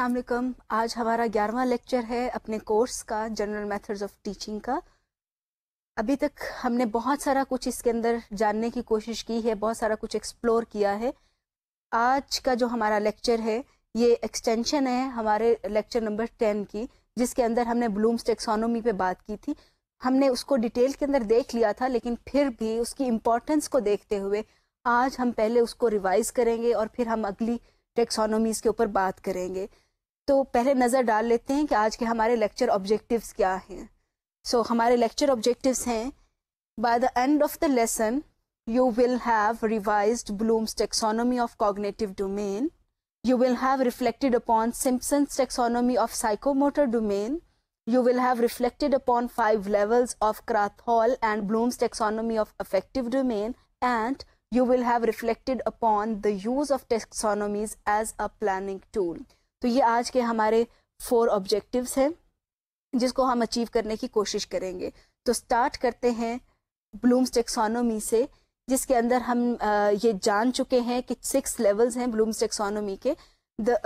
अस्सलाम आज हमारा ग्यारहवा लेक्चर है अपने कोर्स का जनरल मेथड्स ऑफ टीचिंग का अभी तक हमने बहुत सारा कुछ इसके अंदर जानने की कोशिश की है बहुत सारा कुछ एक्सप्लोर किया है आज का जो हमारा लेक्चर है ये एक्सटेंशन है हमारे लेक्चर नंबर टेन की जिसके अंदर हमने ब्लूम्स टेक्सोनोमी पे बात की थी हमने उसको डिटेल के अंदर देख लिया था लेकिन फिर भी उसकी इम्पोर्टेंस को देखते हुए आज हम पहले उसको रिवाइज करेंगे और फिर हम अगली टेक्सोनोमीज के ऊपर बात करेंगे तो पहले नज़र डाल लेते हैं कि आज के हमारे लेक्चर ऑब्जेक्टिव क्या हैं सो so, हमारे लेक्चर ऑब्जेक्टिव हैं by the end of the lesson you will have revise Bloom's taxonomy of cognitive domain you will have reflected upon Simpson's taxonomy of psychomotor domain you will have reflected upon five levels of Krathwohl and Bloom's taxonomy of affective domain and you will have reflected upon the use of taxonomies as a planning tool तो ये आज के हमारे four objectives हैं जिसको हम achieve करने की कोशिश करेंगे तो स्टार्ट करते हैं ब्लूम्स टेक्सोनोमी से जिसके अंदर हम ये जान चुके हैं कि सिक्स लेवल्स हैं ब्लूम्स टेक्सोनोमी के the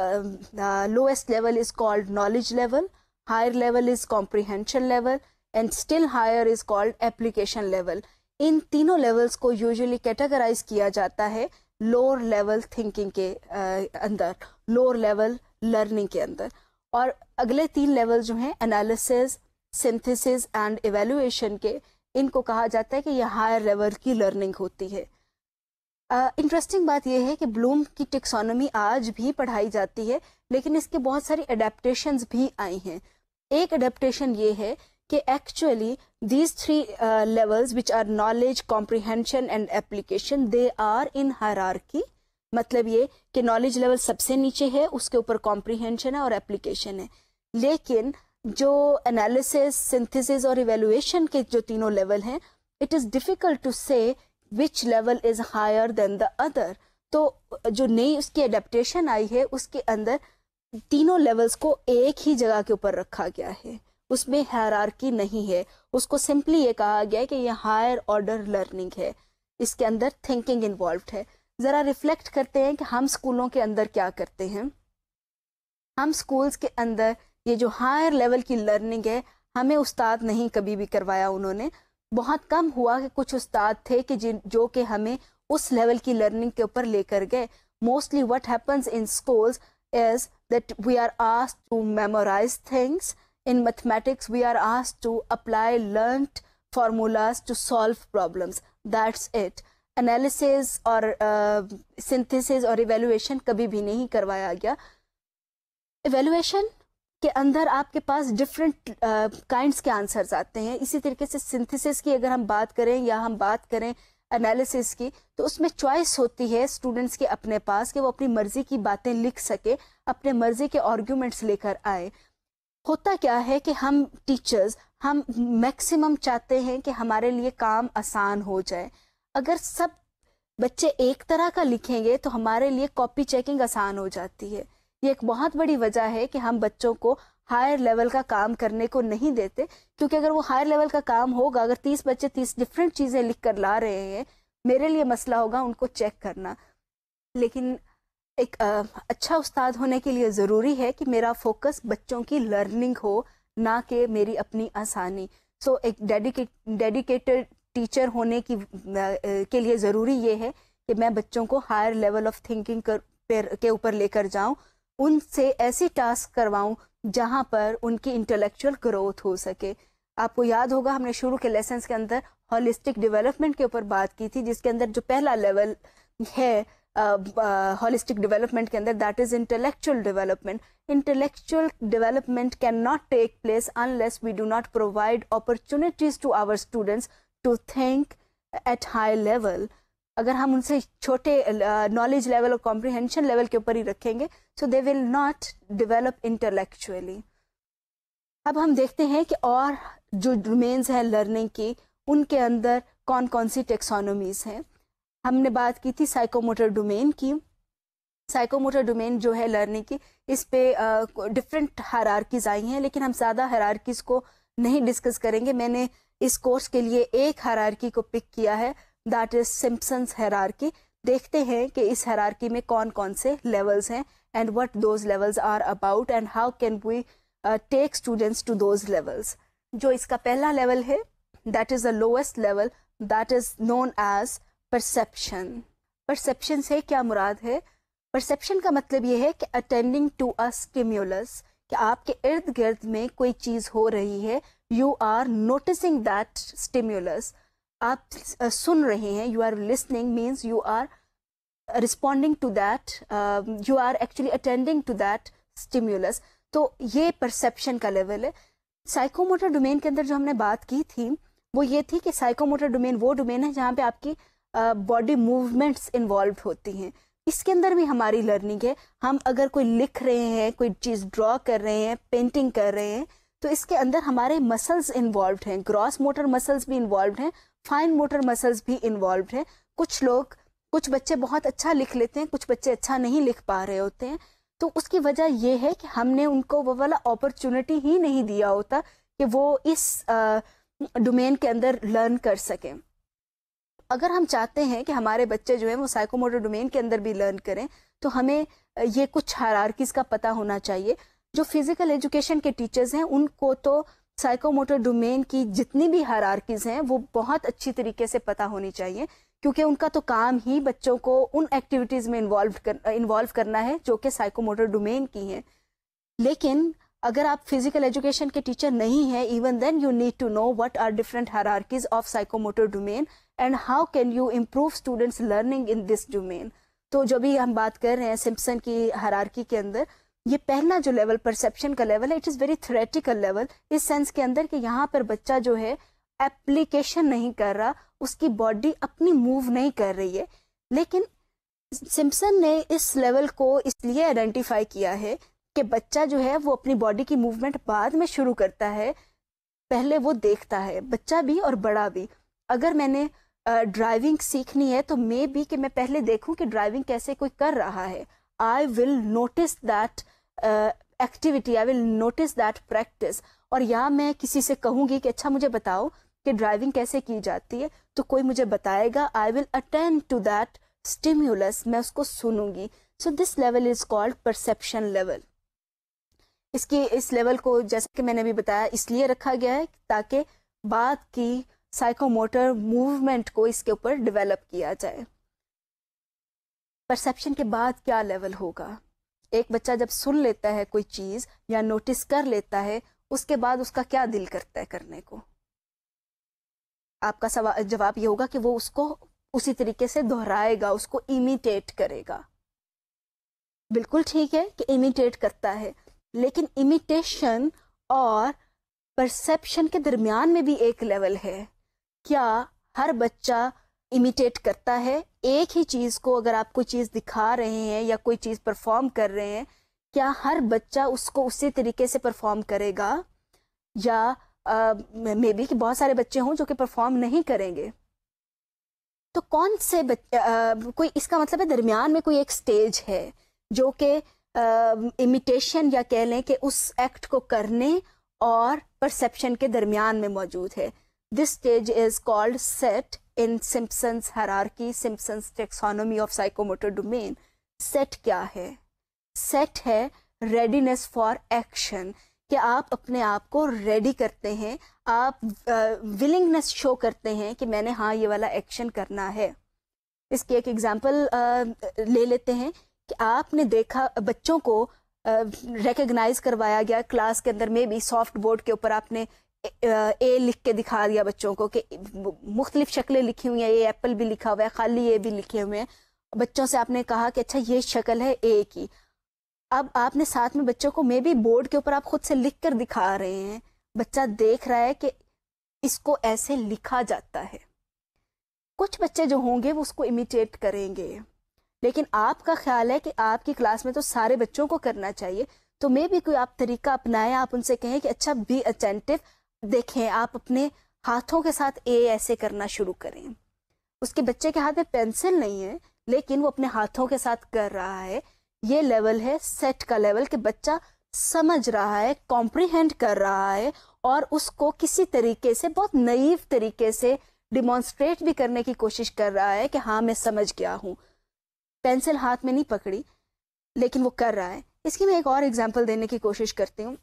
lowest level is called knowledge level higher level is comprehension level and still higher is called application level इन तीनों लेवल्स को यूजली कैटेगराइज किया जाता है लोअर लेवल थिंकिंग के अंदर लोअर लेवल लर्निंग के अंदर और अगले तीन लेवल जो हैं एनालिसिस सिंथेसिस एंड एवेल्युएशन के इनको कहा जाता है कि यह हायर लेवल की लर्निंग होती है इंटरेस्टिंग uh, बात यह है कि ब्लूम की टेक्सोनोमी आज भी पढ़ाई जाती है लेकिन इसके बहुत सारी अडेप्टशन भी आई हैं एक अडेप्टशन ये है कि actually these three levels which are knowledge comprehension and application they are in हर की मतलब ये कि नॉलेज लेवल सबसे नीचे है उसके ऊपर कॉम्प्रीहेंशन है और एप्लीकेशन है लेकिन जो एनालिसिस सिंथेसिस और इवेलुएशन के जो तीनों लेवल हैं it is difficult to say which level is higher than the other तो जो नई उसकी एडेप्टेशन आई है उसके अंदर तीनों लेवल्स को एक ही जगह के ऊपर रखा गया है उसमें हैरारकी नहीं है उसको सिंपली ये कहा गया है कि ये हायर ऑर्डर लर्निंग है इसके अंदर थिंकिंग इन्वॉल्व है જરા રિફ્લેક્ટ કરતે હે કે હમ સ્કૂલો કે અંદર ક્યા કરતે હે હમ સ્કૂલ્સ કે અંદર યે જો હાયર લેવલ કી લર્નિંગ હે હમે ઉસ્તાદ નહીં કભી ભી કરવાયા ઉનોને બહોત કમ હુઆ કે કુછ ઉસ્તાદ થે કે જિન જો કે હમે ઉસ લેવલ કી લર્નિંગ કે ઉપર લેકર ગએ mostly what happens in schools is that we are asked to memorise things in mathematics we are asked to apply learned formulas to solve problems that's it analysis और synthesis uh, और evaluation कभी भी नहीं करवाया गया evaluation के अंदर आपके पास डिफरेंट काइंड्स के आंसर्स आते हैं इसी तरीके से सिंथेसिस की अगर हम बात करें या हम बात करें एनालिसिस की तो उसमें चॉइस होती है स्टूडेंट्स के अपने पास कि वो अपनी मर्ज़ी की बातें लिख सके अपने मर्ज़ी के आर्ग्यूमेंट्स लेकर आए होता क्या है कि हम टीचर्स हम मैक्सिमम चाहते हैं कि हमारे लिए काम आसान हो जाए अगर सब बच्चे एक तरह का लिखेंगे तो हमारे लिए कॉपी चेकिंग आसान हो जाती है ये एक बहुत बड़ी वजह है कि हम बच्चों को हायर लेवल का काम करने को नहीं देते क्योंकि अगर वो हायर लेवल का काम होगा अगर तीस बच्चे तीस डिफरेंट चीज़ें लिख कर ला रहे हैं मेरे लिए मसला होगा उनको चेक करना लेकिन एक अच्छा उस्ताद होने के लिए ज़रूरी है कि मेरा फोकस बच्चों की लर्निंग हो ना कि मेरी अपनी आसानी सो so, एक डेडिकेट डेडिकेटेड टीचर होने की के लिए ज़रूरी ये है कि मैं बच्चों को हायर लेवल ऑफ थिंकिंग कर के ऊपर लेकर जाऊं उनसे ऐसी टास्क करवाऊं जहां पर उनकी इंटेलेक्चुअल ग्रोथ हो सके आपको याद होगा हमने शुरू के लेसन के अंदर हॉलिस्टिक डेवलपमेंट के ऊपर बात की थी जिसके अंदर जो पहला लेवल है हॉलिस्टिक uh, डेवलपमेंट uh, के अंदर that is intellectual development intellectual development cannot take place unless we do not provide opportunities to our students to think at high level अगर हम उनसे छोटे नॉलेज लेवल और comprehension level के ऊपर ही रखेंगे so they will not develop intellectually अब हम देखते हैं कि और जो डोमेन्स हैं लर्निंग की उनके अंदर कौन कौन सी टेक्सोनोमीज हैं हमने बात की थी साइकोमोटर डोमेन की साइकोमोटर डोमेन जो है लर्निंग की इस पे डिफरेंट हरारकीज आई हैं लेकिन हम ज़्यादा हरारकीज को नहीं डिस्कस करेंगे मैंने इस कोर्स के लिए एक हरारकी को पिक किया है दैट इज सिम्पसन्स हरारकी देखते हैं कि इस हरारकी में कौन कौन से लेवल्स हैं and what those levels are about and how can we take students to those levels जो इसका पहला लेवल है that is the lowest level that is known as perception perception से क्या मुराद है परसेप्शन का मतलब यह है कि अटेंडिंग टू अ स्टिम्यूलस कि आपके इर्द गिर्द में कोई चीज़ हो रही है you are noticing that stimulus आप uh, सुन रहे हैं you are listening means you are responding to that you are actually attending to that stimulus तो ये परसेप्शन का लेवल है साइकोमोटर डोमेन के अंदर जो हमने बात की थी वो ये थी कि साइकोमोटर डोमेन वो डोमेन है जहाँ पे आपकी बॉडी मूवमेंट्स इन्वॉल्व होती हैं इसके अंदर भी हमारी लर्निंग है हम अगर कोई लिख रहे हैं कोई चीज़ ड्रॉ कर रहे हैं पेंटिंग कर रहे हैं तो इसके अंदर हमारे मसल्स इन्वॉल्व हैं ग्रॉस मोटर मसल्स भी इन्वॉल्व हैं फाइन मोटर मसल्स भी इन्वॉल्व हैं कुछ लोग कुछ बच्चे बहुत अच्छा लिख लेते हैं कुछ बच्चे अच्छा नहीं लिख पा रहे होते हैं तो उसकी वजह यह है कि हमने उनको वो वाला अपॉर्चुनिटी ही नहीं दिया होता कि वो इस डोमेन के अंदर लर्न कर सकें अगर हम चाहते हैं कि हमारे बच्चे जो हैं वो साइकोमोटर डोमेन के अंदर भी लर्न करें तो हमें ये कुछ हरारकीज़ का पता होना चाहिए जो फिजिकल एजुकेशन के टीचर्स हैं उनको तो साइकोमोटर डोमेन की जितनी भी हरारकीज हैं वो बहुत अच्छी तरीके से पता होनी चाहिए क्योंकि उनका तो काम ही बच्चों को उन एक्टिविटीज़ में इन्वॉल्व कर इन्वॉल्व करना है जो कि साइकोमोटर डोमेन की हैं लेकिन अगर आप फिजिकल एजुकेशन के टीचर नहीं हैं even then you need to know what are different hierarchies of psychomotor domain and how can you improve students learning in this domain तो जब भी हम बात कर रहे हैं सिम्पसन की हरारकी के अंदर ये पहला जो लेवल परसेप्शन का लेवल है it is very theoretical level इस सेंस के अंदर कि यहाँ पर बच्चा जो है एप्लीकेशन नहीं कर रहा उसकी बॉडी अपनी मूव नहीं कर रही है लेकिन सिम्पसन ने इस लेवल को इसलिए आइडेंटिफाई किया है कि बच्चा जो है वो अपनी बॉडी की मूवमेंट बाद में शुरू करता है पहले वो देखता है बच्चा भी और बड़ा भी अगर मैंने ड्राइविंग uh, सीखनी है तो मे बी कि मैं पहले देखूं कि ड्राइविंग कैसे कोई कर रहा है I will notice that activity I will notice that practice और या मैं किसी से कहूँगी कि अच्छा मुझे बताओ कि ड्राइविंग कैसे की जाती है तो कोई मुझे बताएगा I will attend to that stimulus मैं उसको सुनूंगी so this level is called perception level इसकी इस लेवल को जैसे कि मैंने भी बताया इसलिए रखा गया है ताकि बात की साइकोमोटर मूवमेंट को इसके ऊपर डिवेलप किया जाए परसेप्शन के बाद क्या लेवल होगा एक बच्चा जब सुन लेता है कोई चीज़ या नोटिस कर लेता है उसके बाद उसका क्या दिल करता है करने को आपका सवाल जवाब ये होगा कि वो उसको उसी तरीके से दोहराएगा उसको इमिटेट करेगा बिल्कुल ठीक है कि इमिटेट करता है लेकिन इमिटेशन और परसेप्शन के दरमियान में भी एक लेवल है क्या हर बच्चा इमिटेट करता है एक ही चीज़ को अगर आप कोई चीज़ दिखा रहे हैं या कोई चीज़ परफॉर्म कर रहे हैं क्या हर बच्चा उसको उसी तरीके से परफॉर्म करेगा या मे बी कि बहुत सारे बच्चे हों जो कि परफॉर्म नहीं करेंगे तो कौन से बच्चा कोई इसका मतलब है दरमियान में कोई एक स्टेज है जो कि इमिटेशन या कह लें कि उस एक्ट को करने और परसेप्शन के दरमियान में मौजूद है this stage is called set in Simpson's hierarchy Simpson's taxonomy of psychomotor domain set क्या है सेट है रेडीनेस फॉर एक्शन कि आप अपने आप को रेडी करते हैं आप विलिंगनेस uh, शो करते हैं कि मैंने हाँ ये वाला एक्शन करना है इसकी एक एग्जांपल uh, ले लेते हैं कि आपने देखा बच्चों को रिकग्नाइज uh, करवाया गया क्लास के अंदर में भी सॉफ्ट बोर्ड के ऊपर आपने ए लिख के दिखा दिया बच्चों को कि मुख्तलिफ शक्लें लिखी हुई हैं ये एप्पल भी लिखा हुआ है खाली ए भी लिखे हुए हैं बच्चों से आपने कहा कि अच्छा ये शक्ल है ए की अब आपने साथ में बच्चों को मे भी बोर्ड के ऊपर आप खुद से लिख कर दिखा रहे हैं बच्चा देख रहा है कि इसको ऐसे लिखा जाता है कुछ बच्चे जो होंगे वो उसको इमिटेट करेंगे लेकिन आपका ख्याल है कि आपकी क्लास में तो सारे बच्चों को करना चाहिए तो मे भी कोई आप तरीका अपनाएं आप उनसे कहें कि अच्छा बी अटेंटिव देखें आप अपने हाथों के साथ ए ऐसे करना शुरू करें उसके बच्चे के हाथ में पेंसिल नहीं है लेकिन वो अपने हाथों के साथ कर रहा है ये लेवल है सेट का लेवल कि बच्चा समझ रहा है कॉम्प्रीहेंड कर रहा है और उसको किसी तरीके से बहुत नईव तरीके से डिमॉन्स्ट्रेट भी करने की कोशिश कर रहा है कि हाँ मैं समझ गया हूँ पेंसिल हाथ में नहीं पकड़ी लेकिन वो कर रहा है इसकी मैं एक और एग्जाम्पल देने की कोशिश करती हूँ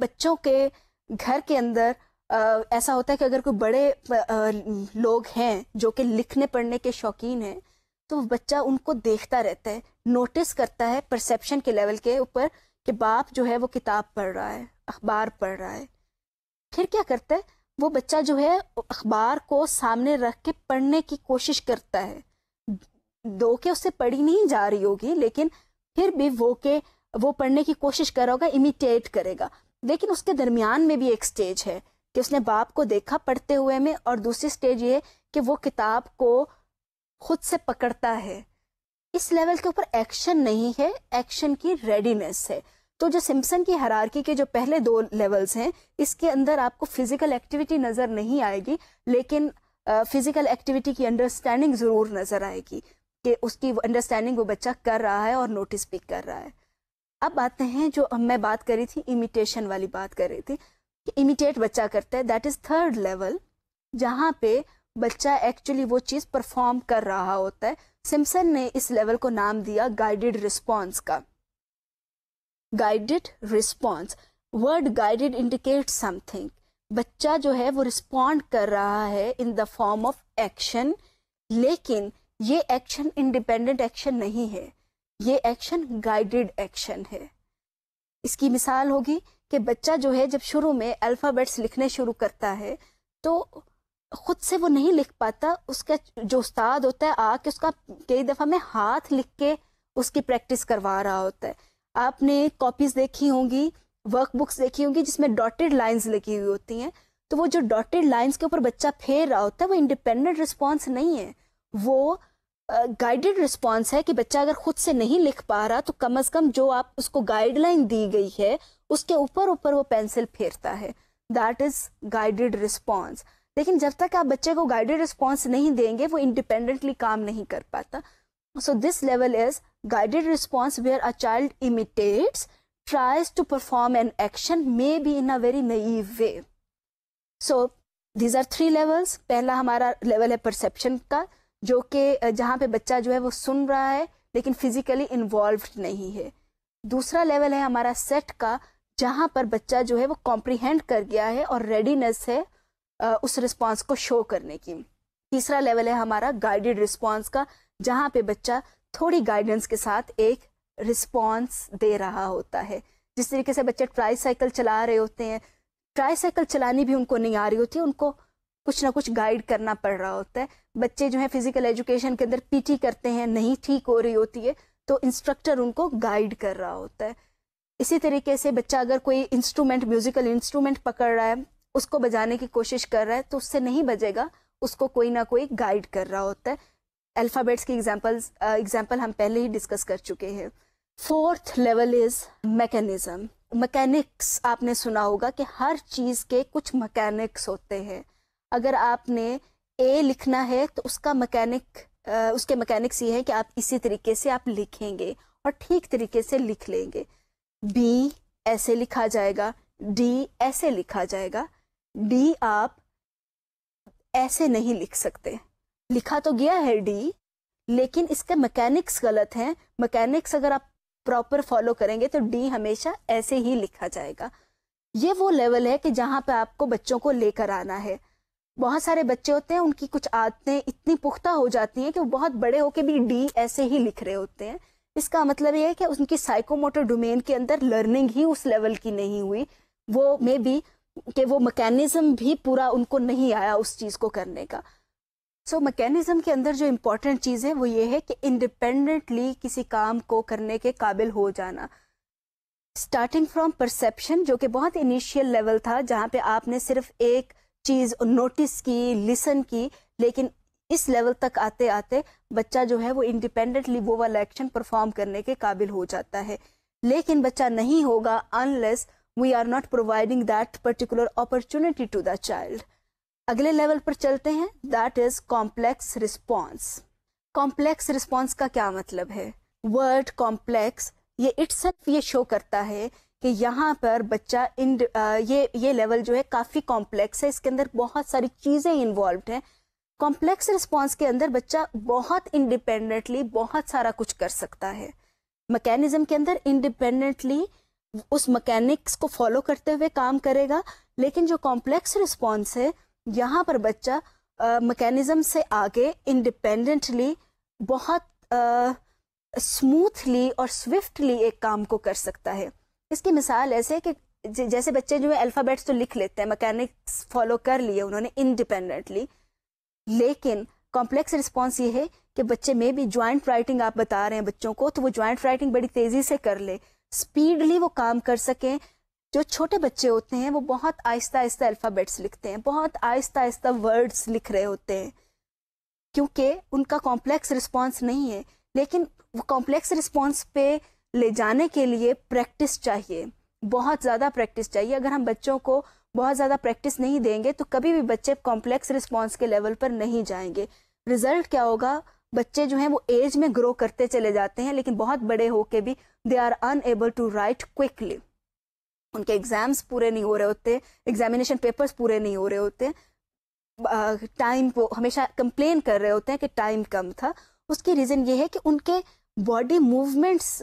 बच्चों के घर के अंदर आ, ऐसा होता है कि अगर कोई बड़े आ, लोग हैं जो कि लिखने पढ़ने के शौकीन हैं तो बच्चा उनको देखता रहता है नोटिस करता है परसेप्शन के लेवल के ऊपर कि बाप जो है वो किताब पढ़ रहा है अखबार पढ़ रहा है फिर क्या करता है वो बच्चा जो है अखबार को सामने रख के पढ़ने की कोशिश करता है दो के उससे पढ़ी नहीं जा रही होगी लेकिन फिर भी वो के वो पढ़ने की कोशिश करोगा इमिटेट करेगा लेकिन उसके दरमियान में भी एक स्टेज है कि उसने बाप को देखा पढ़ते हुए में और दूसरी स्टेज ये कि वो किताब को खुद से पकड़ता है इस लेवल के ऊपर एक्शन नहीं है एक्शन की रेडीनेस है तो जो सिम्सन की हरारकी के जो पहले दो लेवल्स हैं इसके अंदर आपको फिजिकल एक्टिविटी नज़र नहीं आएगी लेकिन फिजिकल एक्टिविटी की अंडरस्टैंडिंग ज़रूर नज़र आएगी कि उसकी अंडरस्टैंडिंग वो बच्चा कर रहा है और नोटिस भी कर रहा है अब आते हैं जो मैं बात करी थी इमिटेशन वाली बात कर रही थी कि इमिटेट बच्चा करता है दैट इज थर्ड लेवल जहाँ पे बच्चा एक्चुअली वो चीज़ परफॉर्म कर रहा होता है सिम्सन ने इस लेवल को नाम दिया गाइडेड रिस्पॉन्स का guided response word guided indicate something बच्चा जो है वो रिस्पॉन्ड कर रहा है in the form of action लेकिन ये एक्शन इंडिपेंडेंट एक्शन नहीं है ये एक्शन गाइडेड एक्शन है इसकी मिसाल होगी कि बच्चा जो है जब शुरू में अल्फ़ाबेट्स लिखने शुरू करता है तो खुद से वो नहीं लिख पाता उसका जो उस्ताद होता है आके उसका कई दफ़ा में हाथ लिख के उसकी प्रैक्टिस करवा रहा होता है आपने कॉपीज़ देखी होंगी वर्कबुक्स देखी होंगी जिसमें डॉटेड लाइंस लगी हुई होती हैं तो वो जो डॉटेड लाइंस के ऊपर बच्चा फेर रहा होता है वो इंडिपेंडेंट रिस्पॉन्स नहीं है वो गाइडेड रिस्पॉन्स है कि बच्चा अगर खुद से नहीं लिख पा रहा तो कम अज कम जो आप उसको गाइडलाइन दी गई है उसके ऊपर ऊपर वो पेंसिल फेरता है दैट इज गाइडेड रिस्पॉन्स लेकिन जब तक आप बच्चे को गाइडेड रिस्पॉन्स नहीं देंगे वो इंडिपेंडेंटली काम नहीं कर पाता so this level is guided response where a child imitates tries to perform an action may be in a very naive way so these are three levels पहला हमारा लेवल है परसेप्शन का जो कि जहाँ पे बच्चा जो है वो सुन रहा है लेकिन फिजिकली इन्वॉल्व नहीं है दूसरा लेवल है हमारा सेट का जहाँ पर बच्चा जो है वो कॉम्प्रीहेंड कर गया है और रेडीनेस है उस रिस्पॉन्स को शो करने की तीसरा लेवल है हमारा गाइडेड रिस्पॉन्स का जहाँ पे बच्चा थोड़ी गाइडेंस के साथ एक रिस्पॉन्स दे रहा होता है जिस तरीके से बच्चे ट्राई साइकिल चला रहे होते हैं ट्राई साइकिल चलानी भी उनको नहीं आ रही होती उनको कुछ ना कुछ गाइड करना पड़ रहा होता है बच्चे जो है फिजिकल एजुकेशन के अंदर पीटी करते हैं नहीं ठीक हो रही होती है तो इंस्ट्रक्टर उनको गाइड कर रहा होता है इसी तरीके से बच्चा अगर कोई इंस्ट्रूमेंट म्यूजिकल इंस्ट्रूमेंट पकड़ रहा है उसको बजाने की कोशिश कर रहा है तो उससे नहीं बजेगा उसको कोई ना कोई गाइड कर रहा होता है अल्फ़ाबेट्स की एग्जाम्पल्स एग्जाम्पल हम पहले ही डिस्कस कर चुके हैं fourth level is mechanism mechanics आपने सुना होगा कि हर चीज़ के कुछ मकैनिक्स होते हैं अगर आपने ए लिखना है तो उसका मैकेनिक उसके मैकेनिक्स ये है कि आप इसी तरीके से आप लिखेंगे और ठीक तरीके से लिख लेंगे बी ऐसे लिखा जाएगा डी ऐसे लिखा जाएगा डी आप ऐसे नहीं लिख सकते लिखा तो गया है डी लेकिन इसके मैकेनिक्स गलत हैं मैकेनिक्स अगर आप प्रॉपर फॉलो करेंगे तो डी हमेशा ऐसे ही लिखा जाएगा ये वो लेवल है कि जहाँ पे आपको बच्चों को लेकर आना है बहुत सारे बच्चे होते हैं उनकी कुछ आदतें इतनी पुख्ता हो जाती हैं कि वो बहुत बड़े होके भी डी ऐसे ही लिख रहे होते हैं इसका मतलब ये है कि उनकी साइकोमोटर डोमेन के अंदर लर्निंग ही उस लेवल की नहीं हुई वो मे बी कि वो मैकेनिज्म भी पूरा उनको नहीं आया उस चीज़ को करने का सो so, मैकेनिज्म के अंदर जो इम्पोर्टेंट चीज़ है वो ये है कि इंडिपेंडेंटली किसी काम को करने के काबिल हो जाना स्टार्टिंग फ्रॉम परसेप्शन जो कि बहुत इनिशियल लेवल था जहाँ पे आपने सिर्फ एक चीज़ नोटिस की लिसन की लेकिन इस लेवल तक आते आते बच्चा जो है वो इंडिपेंडेंटली वो वाला एक्शन परफॉर्म करने के काबिल हो जाता है लेकिन बच्चा नहीं होगा unless we are not providing that particular opportunity to the child अगले लेवल पर चलते हैं that is complex response complex response का क्या मतलब है वर्ड कॉम्प्लेक्स ये इट्स ये शो करता है कि यहाँ पर बच्चा इन ये ये लेवल जो है काफ़ी कॉम्प्लेक्स है इसके अंदर बहुत सारी चीज़ें इन्वॉल्व हैं कॉम्प्लेक्स रिस्पॉन्स के अंदर बच्चा बहुत इंडिपेंडेंटली बहुत सारा कुछ कर सकता है मकैनिज्म के अंदर इंडिपेंडेंटली उस मकैनिक्स को फॉलो करते हुए काम करेगा लेकिन जो कॉम्प्लेक्स रिस्पॉन्स है यहाँ पर बच्चा मैकेनिज्म से आगे इंडिपेंडेंटली बहुत स्मूथली और स्विफ्टली एक काम को कर सकता है इसकी मिसाल ऐसे है कि जैसे बच्चे जो है अल्फ़ाबेट्स तो लिख लेते हैं मैकेनिक्स फॉलो कर लिए उन्होंने इनडिपेंडेंटली लेकिन कॉम्प्लेक्स रिस्पॉन्स ये है कि बच्चे में भी ज्वाइंट राइटिंग आप बता रहे हैं बच्चों को तो वो ज्वाइंट राइटिंग बड़ी तेज़ी से कर ले स्पीडली वो काम कर सकें जो छोटे बच्चे होते हैं वो बहुत आहिस्ता आहिस्ता अल्फ़ाबेट्स लिखते हैं बहुत आहिस्ता आहिस्ता वर्ड्स लिख रहे होते हैं क्योंकि उनका कॉम्प्लेक्स रिस्पॉन्स नहीं है लेकिन वो कॉम्प्लेक्स रिस्पॉन्स पे ले जाने के लिए प्रैक्टिस चाहिए बहुत ज़्यादा प्रैक्टिस चाहिए अगर हम बच्चों को बहुत ज़्यादा प्रैक्टिस नहीं देंगे तो कभी भी बच्चे कॉम्प्लेक्स रिस्पॉन्स के लेवल पर नहीं जाएंगे रिजल्ट क्या होगा बच्चे जो हैं वो एज में ग्रो करते चले जाते हैं लेकिन बहुत बड़े होके भी they are unable to write quickly उनके एग्जाम्स पूरे नहीं हो रहे होते एग्जामिनेशन पेपर्स पूरे नहीं हो रहे होते टाइम वो हमेशा कंप्लेन कर रहे होते हैं कि टाइम कम था उसकी रीज़न ये है कि उनके बॉडी मूवमेंट्स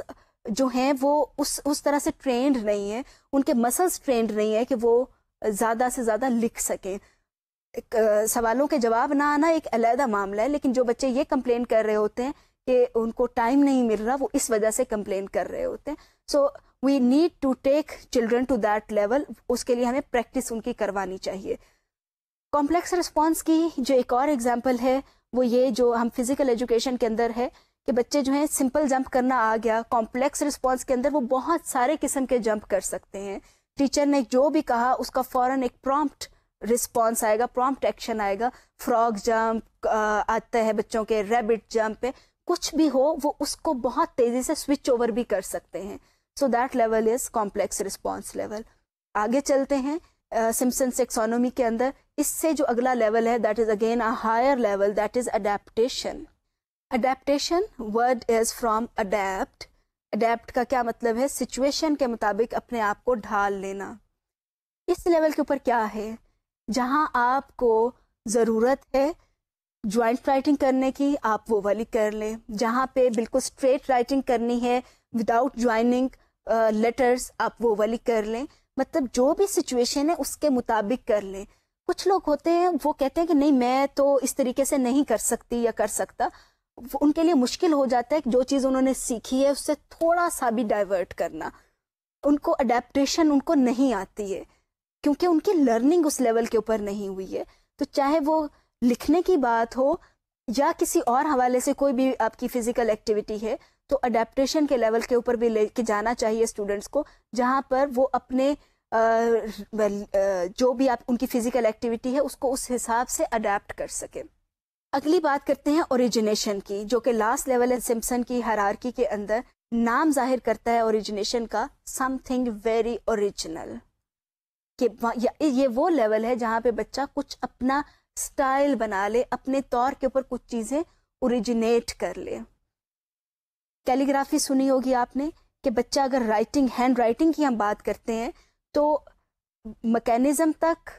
जो हैं वो उस उस तरह से ट्रेंड नहीं है उनके मसल्स ट्रेंड नहीं है कि वो ज़्यादा से ज़्यादा लिख सकें सवालों के जवाब ना आना एक अलहदा मामला है लेकिन जो बच्चे ये कंप्लेन कर रहे होते हैं कि उनको टाइम नहीं मिल रहा वो इस वजह से कंप्लेन कर रहे होते हैं so we need to take children to that level उसके लिए हमें प्रैक्टिस उनकी करवानी चाहिए कॉम्प्लेक्स रिस्पॉन्स की जो एक और एग्जाम्पल है वो ये जो हम फिजिकल एजुकेशन के अंदर है कि बच्चे जो हैं सिंपल जंप करना आ गया कॉम्प्लेक्स रिस्पॉन्स के अंदर वो बहुत सारे किस्म के जंप कर सकते हैं टीचर ने जो भी कहा उसका फौरन एक प्रॉम्प्ट रिस्पॉन्स आएगा प्रॉम्प्ट एक्शन आएगा फ्रॉग जंप आता है बच्चों के रेबिट जंप पे कुछ भी हो वो उसको बहुत तेज़ी से स्विच ओवर भी कर सकते हैं so that level is complex response level आगे चलते हैं सिम्सन सेक्सोनोमी के अंदर इससे जो अगला लेवल है that is again a higher level that is adaptation adaptation word is from adapt adapt का क्या मतलब है सिचुएशन के मुताबिक अपने आप को ढाल लेना इस लेवल के ऊपर क्या है जहाँ आपको ज़रूरत है ज्वाइंट राइटिंग करने की आप वो वाली कर लें जहाँ पे बिल्कुल स्ट्रेट राइटिंग करनी है विदाउट ज्वाइनिंग लेटर्स आप वो वाली कर लें मतलब जो भी सिचुएशन है उसके मुताबिक कर लें कुछ लोग होते हैं वो कहते हैं कि नहीं मैं तो इस तरीके से नहीं कर सकती या कर सकता उनके लिए मुश्किल हो जाता है कि जो चीज़ उन्होंने सीखी है उससे थोड़ा सा भी डाइवर्ट करना उनको अडेप्टशन उनको नहीं आती है क्योंकि उनकी लर्निंग उस लेवल के ऊपर नहीं हुई है तो चाहे वो लिखने की बात हो या किसी और हवाले से कोई भी आपकी फिजिकल एक्टिविटी है तो अडेप्टशन के लेवल के ऊपर भी लेके जाना चाहिए स्टूडेंट्स को जहाँ पर वो अपने आ, जो भी आप उनकी फिजिकल एक्टिविटी है उसको उस हिसाब से अडेप्ट कर सकें अगली बात करते हैं ओरिजिनेशन की जो कि लास्ट लेवल एंड सिम्पसन की हरारकी के अंदर नाम जाहिर करता है ओरिजिनेशन का समथिंग वेरी ओरिजिनल कि ये वो लेवल है जहां पे बच्चा कुछ अपना स्टाइल बना ले अपने तौर के ऊपर कुछ चीज़ें ओरिजिनेट कर ले कैलीग्राफी सुनी होगी आपने कि बच्चा अगर राइटिंग हैंड राइटिंग की हम बात करते हैं तो मकैनिज्म तक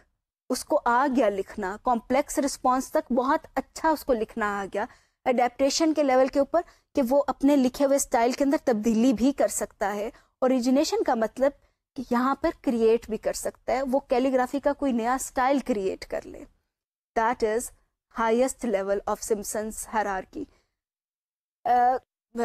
उसको आ गया लिखना कॉम्प्लेक्स रिस्पॉन्स तक बहुत अच्छा उसको लिखना आ गया अडेप्टेशन के लेवल के ऊपर कि वो अपने लिखे हुए स्टाइल के अंदर तब्दीली भी कर सकता है ओरिजिनेशन का मतलब कि यहाँ पर क्रिएट भी कर सकता है वो कैलीग्राफी का कोई नया स्टाइल क्रिएट कर ले that is highest level of Simpson's की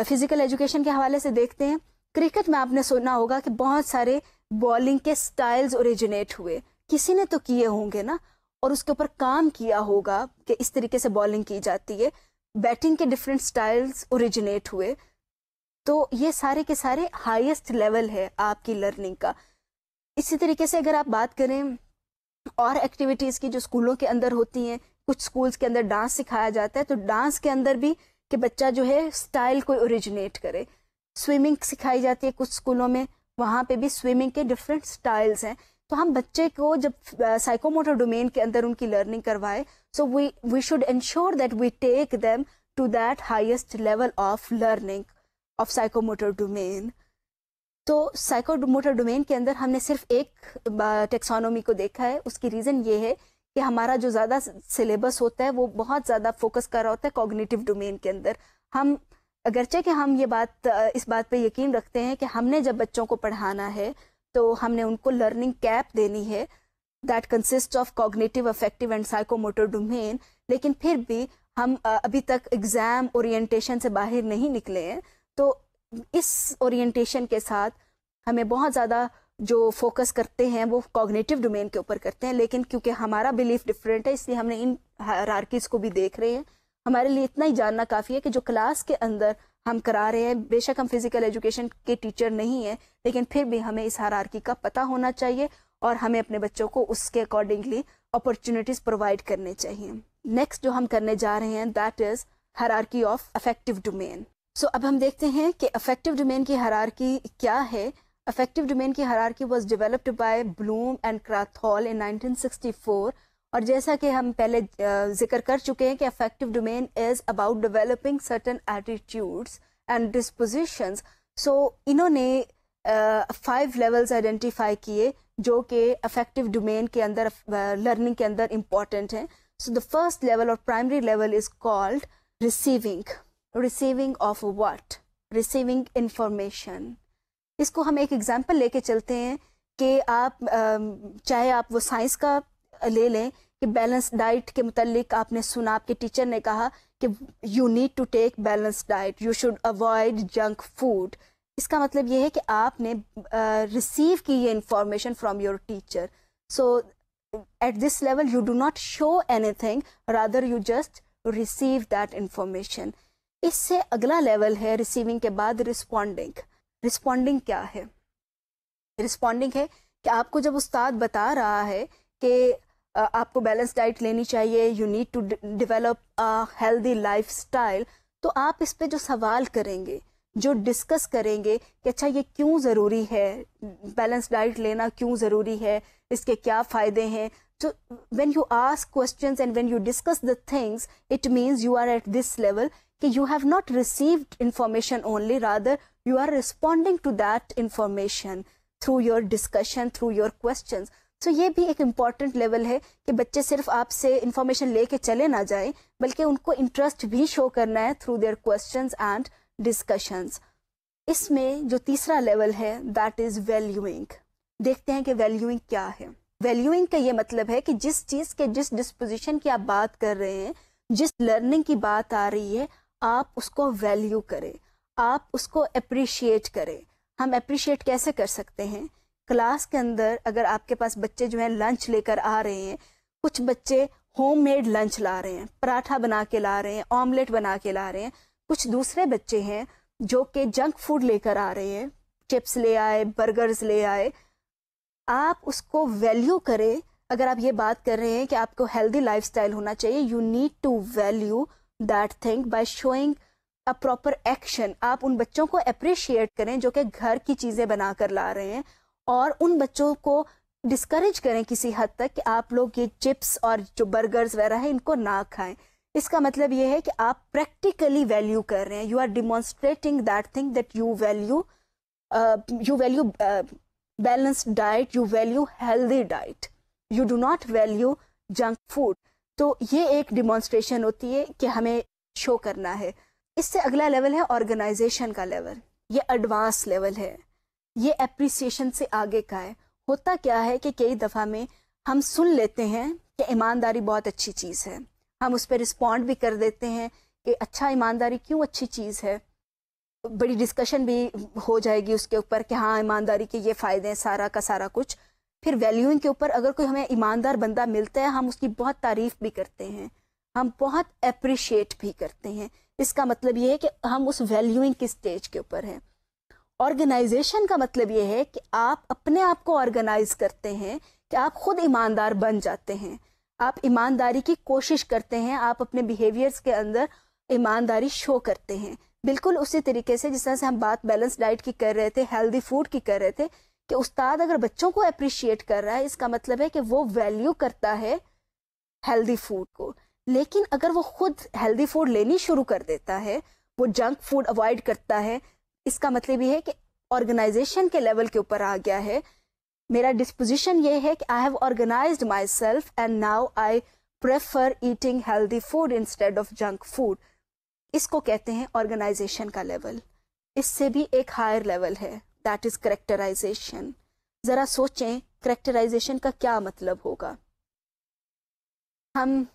फिजिकल एजुकेशन के हवाले से देखते हैं क्रिकेट में आपने सुना होगा कि बहुत सारे बॉलिंग के स्टाइल्स ओरिजिनेट हुए किसी ने तो किए होंगे ना और उसके ऊपर काम किया होगा कि इस तरीके से बॉलिंग की जाती है बैटिंग के डिफरेंट स्टाइल्स ओरिजिनेट हुए तो ये सारे के सारे हाईएस्ट लेवल है आपकी लर्निंग का इसी तरीके से अगर आप बात करें और एक्टिविटीज़ की जो स्कूलों के अंदर होती हैं कुछ स्कूल्स के अंदर डांस सिखाया जाता है तो डांस के अंदर भी कि बच्चा जो है स्टाइल को ओरिजिनेट करे स्विमिंग सिखाई जाती है कुछ स्कूलों में वहाँ पे भी स्विमिंग के डिफरेंट स्टाइल्स हैं तो हम बच्चे को जब साइकोमोटर डोमेन के अंदर उनकी लर्निंग करवाए so we we should ensure that we take them to that highest level of learning of psychomotor domain तो साइकोमोटर डोमेन के अंदर हमने सिर्फ एक टेक्सोनोमी को देखा है उसकी रीज़न ये है कि हमारा जो ज़्यादा सिलेबस होता है वो बहुत ज़्यादा फोकस कर रहा होता है कॉग्निटिव डोमेन के अंदर हम अगरचे कि हम ये बात इस बात पे यकीन रखते हैं कि हमने जब बच्चों को पढ़ाना है तो हमने उनको लर्निंग कैप देनी है that consist of cognitive affective and psychomotor domain लेकिन फिर भी हम अभी तक एग्जाम ओरिएंटेशन से बाहर नहीं निकले हैं तो इस ओरिएंटेशन के साथ हमें बहुत ज़्यादा जो फोकस करते हैं वो कॉग्नेटिव डोमेन के ऊपर करते हैं लेकिन क्योंकि हमारा बिलीफ डिफरेंट है इसलिए हमने इन हारार्कीज़ को भी देख रहे हैं हमारे लिए इतना ही जानना काफ़ी है कि जो क्लास के अंदर हम करा रहे हैं बेशक हम फिजिकल एजुकेशन के टीचर नहीं है लेकिन फिर भी हमें इस हारारकी का पता होना चाहिए और हमें अपने बच्चों को उसके अकॉर्डिंगली अपॉर्चुनिटीज प्रोवाइड करने चाहिए नेक्स्ट जो हम करने जा रहे हैं that is hierarchy of affective domain so अब हम देखते हैं कि अफेक्टिव डोमेन की हरारकी क्या है अफेक्टिव डोमेन की hierarchy was developed by Bloom and Krathwohl in nineteen 1964 और जैसा कि हम पहले जिक्र कर चुके हैं कि affective domain is about developing certain attitudes and dispositions so इन्होंने फाइव लेवल्स आइडेंटिफाई किए जो कि अफेक्टिव डोमेन के अंदर लर्निंग के अंदर इम्पॉर्टेंट हैं सो द फर्स्ट लेवल और primary level is called receiving receiving of what receiving information इसको हम एक एग्जाम्पल लेके चलते हैं कि आप चाहे आप वो साइंस का ले लें कि बैलेंस डाइट के मतलब आपने सुना आपके टीचर ने कहा कि you need to take balance diet you should avoid junk food इसका मतलब ये है कि आपने रिसीव uh, की ये information from your teacher so at this level you do not show anything rather you just receive that information इससे अगला लेवल है रिसीविंग के बाद रिस्पॉन्डिंग रिस्पॉन्डिंग क्या है रिस्पॉन्डिंग है कि आपको जब उस्ताद बता रहा है कि आपको बैलेंस डाइट लेनी चाहिए you need to develop a healthy lifestyle तो आप इस पर जो सवाल करेंगे जो डिस्कस करेंगे कि अच्छा ये क्यों ज़रूरी है बैलेंस डाइट लेना क्यों ज़रूरी है इसके क्या फ़ायदे हैं तो when you ask questions and when you discuss the things it means you are at this level कि you have not received information only rather you are responding to that information through your discussion through your question so तो ये भी एक important level है कि बच्चे सिर्फ आपसे इन्फॉर्मेशन लेके चले ना जाएं बल्कि उनको इंटरेस्ट भी शो करना है through their questions and discussions इसमें जो तीसरा लेवल है दैट इज वैल्यूइंग देखते हैं कि वैल्यूइंग क्या है वैल्यूइंग का ये मतलब है कि जिस चीज के जिस डिस्पोजिशन की आप बात कर रहे हैं जिस लर्निंग की बात आ रही है आप उसको वैल्यू करें आप उसको अप्रिशिएट करें हम अप्रिशिएट कैसे कर सकते हैं क्लास के अंदर अगर आपके पास बच्चे जो हैं लंच लेकर आ रहे हैं कुछ बच्चे होममेड लंच ला रहे हैं पराठा बना के ला रहे हैं ऑमलेट बना के ला रहे हैं कुछ दूसरे बच्चे हैं जो कि जंक फूड लेकर आ रहे हैं चिप्स ले आए बर्गर्स ले आए आप उसको वैल्यू करें अगर आप ये बात कर रहे हैं कि आपको हेल्दी लाइफ होना चाहिए you need to value that thing by showing a proper action आप उन बच्चों को अप्रिशिएट करें जो कि घर की चीज़ें बनाकर ला रहे हैं और उन बच्चों को डिस्करेज करें किसी हद तक कि आप लोग ये चिप्स और जो बर्गर्स वगैरह हैं इनको ना खाएं इसका मतलब ये है कि आप प्रैक्टिकली वैल्यू कर रहे हैं you are demonstrating that thing that you value you value balanced diet you value healthy diet you do not value junk food तो ये एक डिमॉन्स्ट्रेशन होती है कि हमें शो करना है इससे अगला लेवल है ऑर्गेनाइजेशन का लेवल ये एडवांस लेवल है ये अप्रिसिएशन से आगे का है होता क्या है कि कई दफ़ा में हम सुन लेते हैं कि ईमानदारी बहुत अच्छी चीज़ है हम उस पर रिस्पॉन्ड भी कर देते हैं कि अच्छा ईमानदारी क्यों अच्छी चीज़ है बड़ी डिस्कशन भी हो जाएगी उसके ऊपर कि हाँ ईमानदारी के ये फ़ायदे हैं सारा का सारा कुछ फिर वैल्यूइंग के ऊपर अगर कोई हमें ईमानदार बंदा मिलता है हम उसकी बहुत तारीफ़ भी करते हैं हम बहुत अप्रिशिएट भी करते हैं इसका मतलब ये है कि हम उस वैल्यूइंग की स्टेज के ऊपर हैं ऑर्गेनाइजेशन का मतलब ये है कि आप अपने आप को ऑर्गेनाइज करते हैं कि आप खुद ईमानदार बन जाते हैं आप ईमानदारी की कोशिश करते हैं आप अपने बिहेवियर्स के अंदर ईमानदारी शो करते हैं बिल्कुल उसी तरीके से जिस तरह से हम बात बैलेंस डाइट की कर रहे थे हेल्दी फूड की कर रहे थे कि उस्ताद अगर बच्चों को अप्रिशिएट कर रहा है इसका मतलब है कि वो वैल्यू करता है हेल्दी फूड को लेकिन अगर वो खुद हेल्दी फूड लेनी शुरू कर देता है वो जंक फूड अवॉइड करता है इसका मतलब ये है कि ऑर्गेनाइजेशन के लेवल के ऊपर आ गया है मेरा डिस्पोजिशन ये है कि I have organize myself and now I prefer eating healthy food instead of junk food इसको कहते हैं ऑर्गेनाइजेशन का लेवल इससे भी एक हायर लेवल है दैट इज करेक्टराइजेशन ज़रा सोचें करेक्टराइजेशन का क्या मतलब होगा हम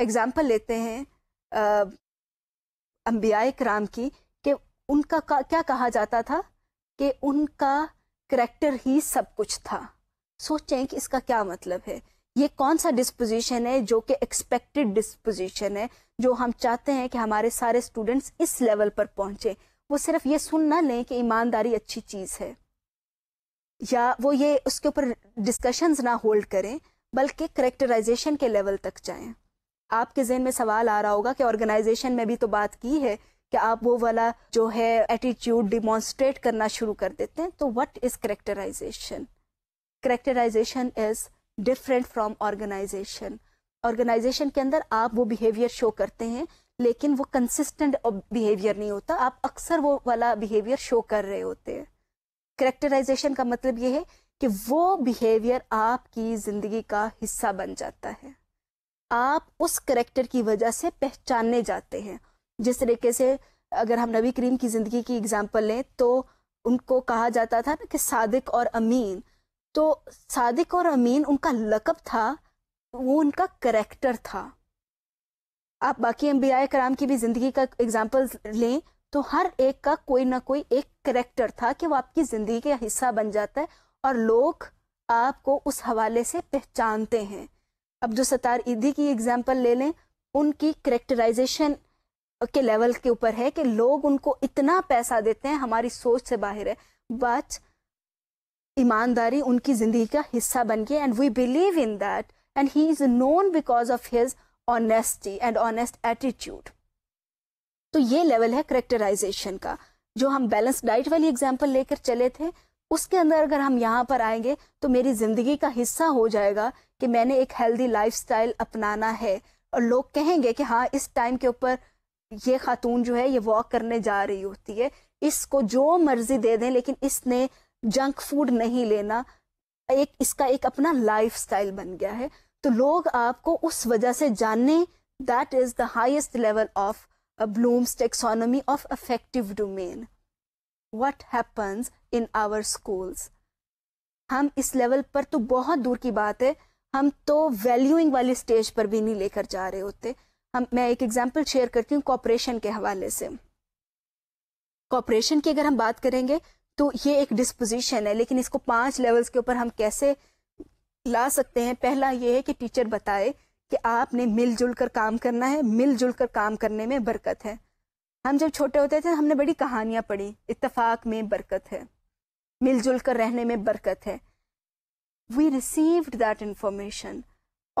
एग्जाम्पल लेते हैं अम्बिया कराम की उनका क्या कहा जाता था कि उनका करेक्टर ही सब कुछ था सोचें कि इसका क्या मतलब है ये कौन सा डिस्पोजिशन है जो कि एक्सपेक्टेड डिस्पोजिशन है जो हम चाहते हैं कि हमारे सारे स्टूडेंट्स इस लेवल पर पहुंचे वो सिर्फ ये सुन ना लें कि ईमानदारी अच्छी चीज़ है या वो ये उसके ऊपर डिस्कशंस ना होल्ड करें बल्कि करेक्टराइजेशन के लेवल तक जाएं आपके जहन में सवाल आ रहा होगा कि ऑर्गेनाइजेशन में भी तो बात की है कि आप वो वाला जो है एटीट्यूड डिमॉन्स्ट्रेट करना शुरू कर देते हैं तो what is characterization characterization is different from organization organization के अंदर आप वो बिहेवियर शो करते हैं लेकिन वो कंसिस्टेंट बिहेवियर नहीं होता आप अक्सर वो वाला बिहेवियर शो कर रहे होते हैं करेक्टराइजेशन का मतलब ये है कि वो बिहेवियर आपकी ज़िंदगी का हिस्सा बन जाता है आप उस करेक्टर की वजह से पहचानने जाते हैं जिस तरीके से अगर हम नबी करीम की ज़िंदगी की एग्ज़ाम्पल लें तो उनको कहा जाता था ना कि सादिक और अमीन तो सादिक और अमीन उनका लकब था वो उनका करैक्टर था आप बाकी एम अम्बिया कराम की भी ज़िंदगी का एग्ज़ाम्पल लें तो हर एक का कोई ना कोई एक करेक्टर था कि वो आपकी ज़िंदगी का हिस्सा बन जाता है और लोग आपको उस हवाले से पहचानते हैं अब जो सतार ईदी की एग्ज़ाम्पल ले लें उनकी करेक्टराइजेशन के लेवल के ऊपर है कि लोग उनको इतना पैसा देते हैं हमारी सोच से बाहर है बट ईमानदारी उनकी जिंदगी का हिस्सा बन गई and we believe in that and he is known because of his honesty and honest attitude तो ये लेवल है करेक्टराइजेशन का जो हम बैलेंस डाइट वाली एग्जाम्पल लेकर चले थे उसके अंदर अगर हम यहाँ पर आएंगे तो मेरी जिंदगी का हिस्सा हो जाएगा कि मैंने एक हेल्दी लाइफ अपनाना है और लोग कहेंगे कि हाँ इस टाइम के ऊपर ये खातून जो है ये वॉक करने जा रही होती है इसको जो मर्जी दे दें लेकिन इसने जंक फूड नहीं लेना एक इसका एक अपना लाइफ स्टाइल बन गया है तो लोग आपको उस वजह से जानने that is the highest level of Bloom's taxonomy of affective domain what happens in our schools हम इस लेवल पर तो बहुत दूर की बात है हम तो वैल्यूइंग वाली स्टेज पर भी नहीं लेकर जा रहे होते हम मैं एक एग्जाम्पल शेयर करती हूँ कॉपरेशन के हवाले से कॉपरेशन की अगर हम बात करेंगे तो ये एक डिस्पोजिशन है लेकिन इसको पांच लेवल्स के ऊपर हम कैसे ला सकते हैं पहला ये है कि टीचर बताए कि आपने मिलजुल कर काम करना है मिलजुल कर काम करने में बरकत है हम जब छोटे होते थे हमने बड़ी कहानियां पढ़ी इतफाक में बरकत है मिलजुल कर रहने में बरकत है वी रिसीव्ड दैट इंफॉर्मेशन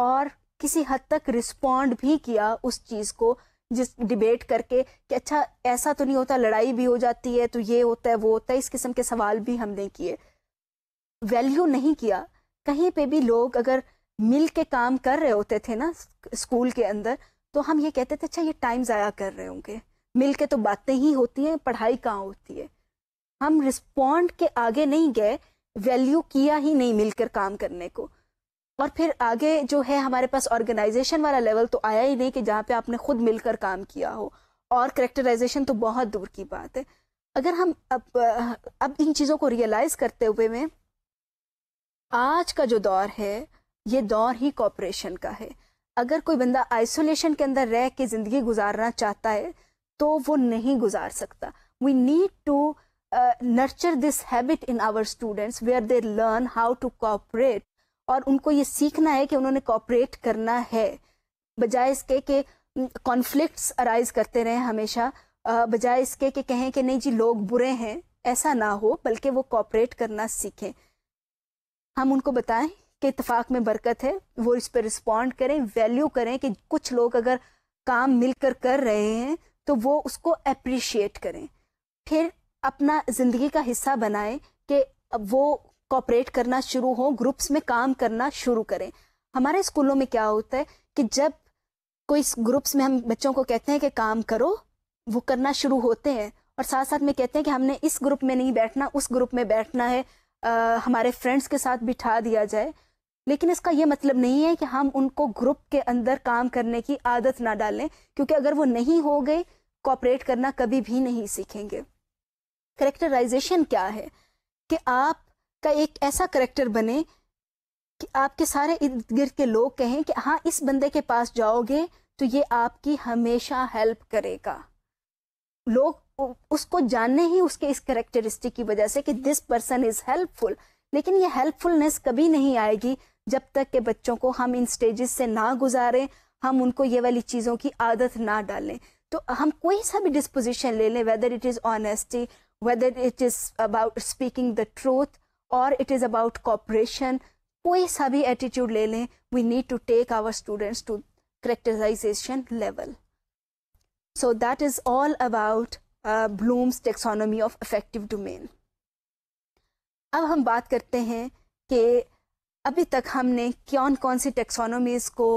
और किसी हद तक रिस्पॉन्ड भी किया उस चीज़ को जिस डिबेट करके कि अच्छा ऐसा तो नहीं होता लड़ाई भी हो जाती है तो ये होता है वो होता है इस किस्म के सवाल भी हमने किए वैल्यू नहीं किया कहीं पे भी लोग अगर मिल के काम कर रहे होते थे ना स्कूल के अंदर तो हम ये कहते थे अच्छा ये टाइम ज़ाया कर रहे होंगे मिल के तो बातें ही होती हैं पढ़ाई कहाँ होती है हम रिस्पॉन्ड के आगे नहीं गए वैल्यू किया ही नहीं मिलकर काम करने को और फिर आगे जो है हमारे पास ऑर्गेनाइजेशन वाला लेवल तो आया ही नहीं कि जहाँ पे आपने खुद मिलकर काम किया हो और करेक्टराइजेशन तो बहुत दूर की बात है अगर हम अब अब इन चीज़ों को रियलाइज़ करते हुए में आज का जो दौर है ये दौर ही कॉपरेशन का है अगर कोई बंदा आइसोलेशन के अंदर रह के ज़िंदगी गुजारना चाहता है तो वो नहीं गुजार सकता we need to nurture this habit in our students we are there learn how to cooperate और उनको ये सीखना है कि उन्होंने कॉपरेट करना है बजाय इसके कि कॉन्फ्लिक्ट्स अराइज करते रहें हमेशा बजाय इसके कि कहें कि नहीं जी लोग बुरे हैं ऐसा ना हो बल्कि वो कॉपरेट करना सीखें हम उनको बताएं कि इतफाक में बरकत है वो इस पर रिस्पॉन्ड करें वैल्यू करें कि कुछ लोग अगर काम मिलकर कर रहे हैं तो वो उसको अप्रिशिएट करें फिर अपना ज़िंदगी का हिस्सा बनाएं कि वो कॉपरेट करना शुरू हो ग्रुप्स में काम करना शुरू करें हमारे स्कूलों में क्या होता है कि जब कोई ग्रुप्स में हम बच्चों को कहते हैं कि काम करो वो करना शुरू होते हैं और साथ साथ में कहते हैं कि हमने इस ग्रुप में नहीं बैठना उस ग्रुप में बैठना है आ, हमारे फ्रेंड्स के साथ बिठा दिया जाए लेकिन इसका ये मतलब नहीं है कि हम उनको ग्रुप के अंदर काम करने की आदत ना डालें क्योंकि अगर वो नहीं हो गए कॉपरेट करना कभी भी नहीं सीखेंगे करेक्टराइजेशन क्या है कि आप का एक ऐसा करेक्टर बने कि आपके सारे इर्द गिर्द के लोग कहें कि हाँ इस बंदे के पास जाओगे तो ये आपकी हमेशा हेल्प करेगा लोग उसको जानने ही उसके इस करेक्टरिस्टिक की वजह से कि दिस पर्सन इज हेल्पफुल लेकिन ये हेल्पफुलनेस कभी नहीं आएगी जब तक के बच्चों को हम इन स्टेजेस से ना गुजारें हम उनको ये वाली चीज़ों की आदत ना डालें तो हम कोई सा भी डिस्पोजिशन ले लें whether it is honesty whether it is about speaking the truth और इट इज़ अबाउट कॉपरेशन कोई सा भी एटीट्यूड ले लें we need to take our students to characterization level. So that is all about uh, Bloom's taxonomy of affective domain. अब हम बात करते हैं कि अभी तक हमने कौन कौन सी टेक्सोनोमीज को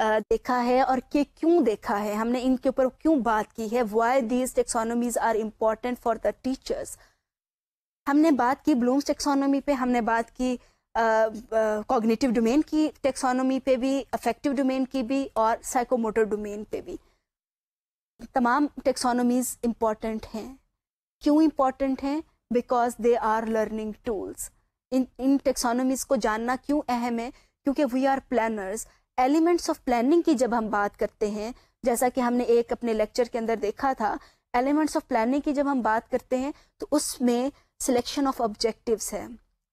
uh, देखा है और के क्यों देखा है हमने इनके ऊपर क्यों बात की है why these taxonomies are important for the teachers हमने बात की ब्लूम्स टेक्सोनोमी पे हमने बात की कॉग्निटिव डोमेन की टेक्सोनोमी पे भी अफेक्टिव डोमेन की भी और साइकोमोटर डोमेन पे भी तमाम टेक्सोनोमीज इम्पॉर्टेंट हैं क्यों इम्पॉर्टेंट हैं because they are learning tools in इन टेक्सोनोमीज को जानना क्यों अहम है क्योंकि we are planners elements of planning की जब हम बात करते हैं जैसा कि हमने एक अपने लेक्चर के अंदर देखा था एलिमेंट्स ऑफ प्लानिंग की जब हम बात करते हैं तो उसमें सिलेक्शन ऑफ ऑब्जेक्टिव्स है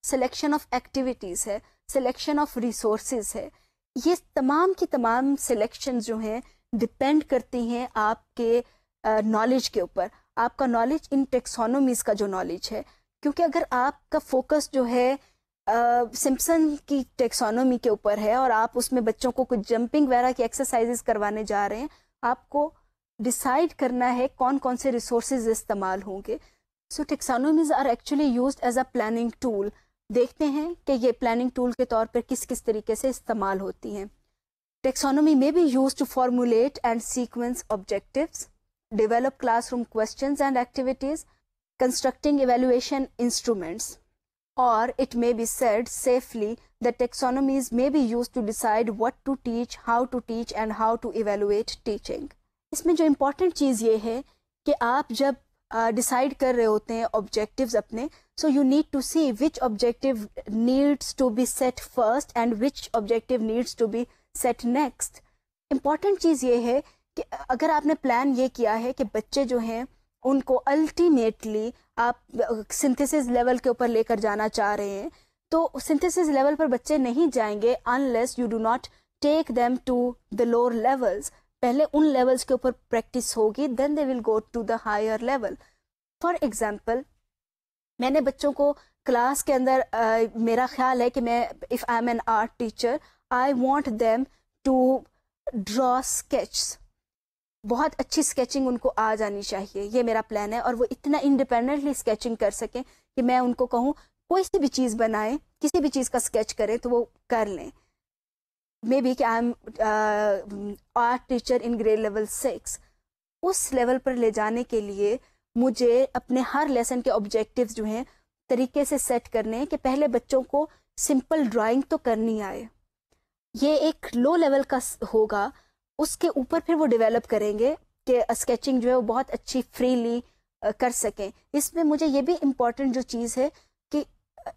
सिलेक्शन ऑफ एक्टिविटीज़ है सिलेक्शन ऑफ रिसोर्स है ये तमाम की तमाम सिलेक्शन जो हैं डिपेंड करती हैं आपके नॉलेज के ऊपर आपका नॉलेज इन टेक्सोनोमीज का जो नॉलेज है क्योंकि अगर आपका फोकस जो है सिम्पसन की टेक्सोनोमी के ऊपर है और आप उसमें बच्चों को कुछ जंपिंग वगैरह की एक्सरसाइजेस करवाने जा रहे हैं आपको डिसाइड करना है कौन कौन से रिसोर्सेज इस्तेमाल होंगे so so, taxonomies are actually use as a planning tool देखते हैं कि ये प्लानिंग टूल के तौर पर किस किस तरीके से इस्तेमाल होती हैं टेक्सोनोमी में be use to formulate and sequence objectives develop classroom questions and activities, constructing evaluation instruments. Or it may be said safely that taxonomies may be used to decide what to teach, how to teach and how to evaluate teaching. इसमें जो important चीज़ ये है कि आप जब decide uh, कर रहे होते हैं ऑब्जेक्टिव अपने so you need to see which objective needs to be set first and which objective needs to be set next important चीज़ ये है कि अगर आपने प्लान ये किया है कि बच्चे जो हैं उनको अल्टीमेटली आप सिंथेसिस लेवल के ऊपर लेकर जाना चाह रहे हैं तो सिंथेसिस लेवल पर बच्चे नहीं जाएंगे unless you do not take them to the lower levels पहले उन लेवल्स के ऊपर प्रैक्टिस होगी then they will go to the higher level for example मैंने बच्चों को क्लास के अंदर uh, मेरा ख्याल है कि मैं if I am an art teacher I want them to draw sketch बहुत अच्छी स्केचिंग उनको आ जानी चाहिए ये मेरा प्लान है और वो इतना इंडिपेंडेंटली स्केचिंग कर सकें कि मैं उनको कहूँ कोई सी भी चीज़ बनाएं किसी भी चीज़ का स्केच करें तो वो कर लें मे बी कि I am art teacher in grade level six उस लेवल पर ले जाने के लिए मुझे अपने हर लेसन के ऑब्जेक्टिव्स जो हैं तरीके से सेट करने हैं कि पहले बच्चों को सिंपल ड्राइंग तो करनी आए ये एक लो लेवल का होगा उसके ऊपर फिर वो डेवलप करेंगे कि स्केचिंग जो है वो बहुत अच्छी फ्रीली uh, कर सकें इसमें मुझे ये भी इम्पोर्टेंट जो चीज़ है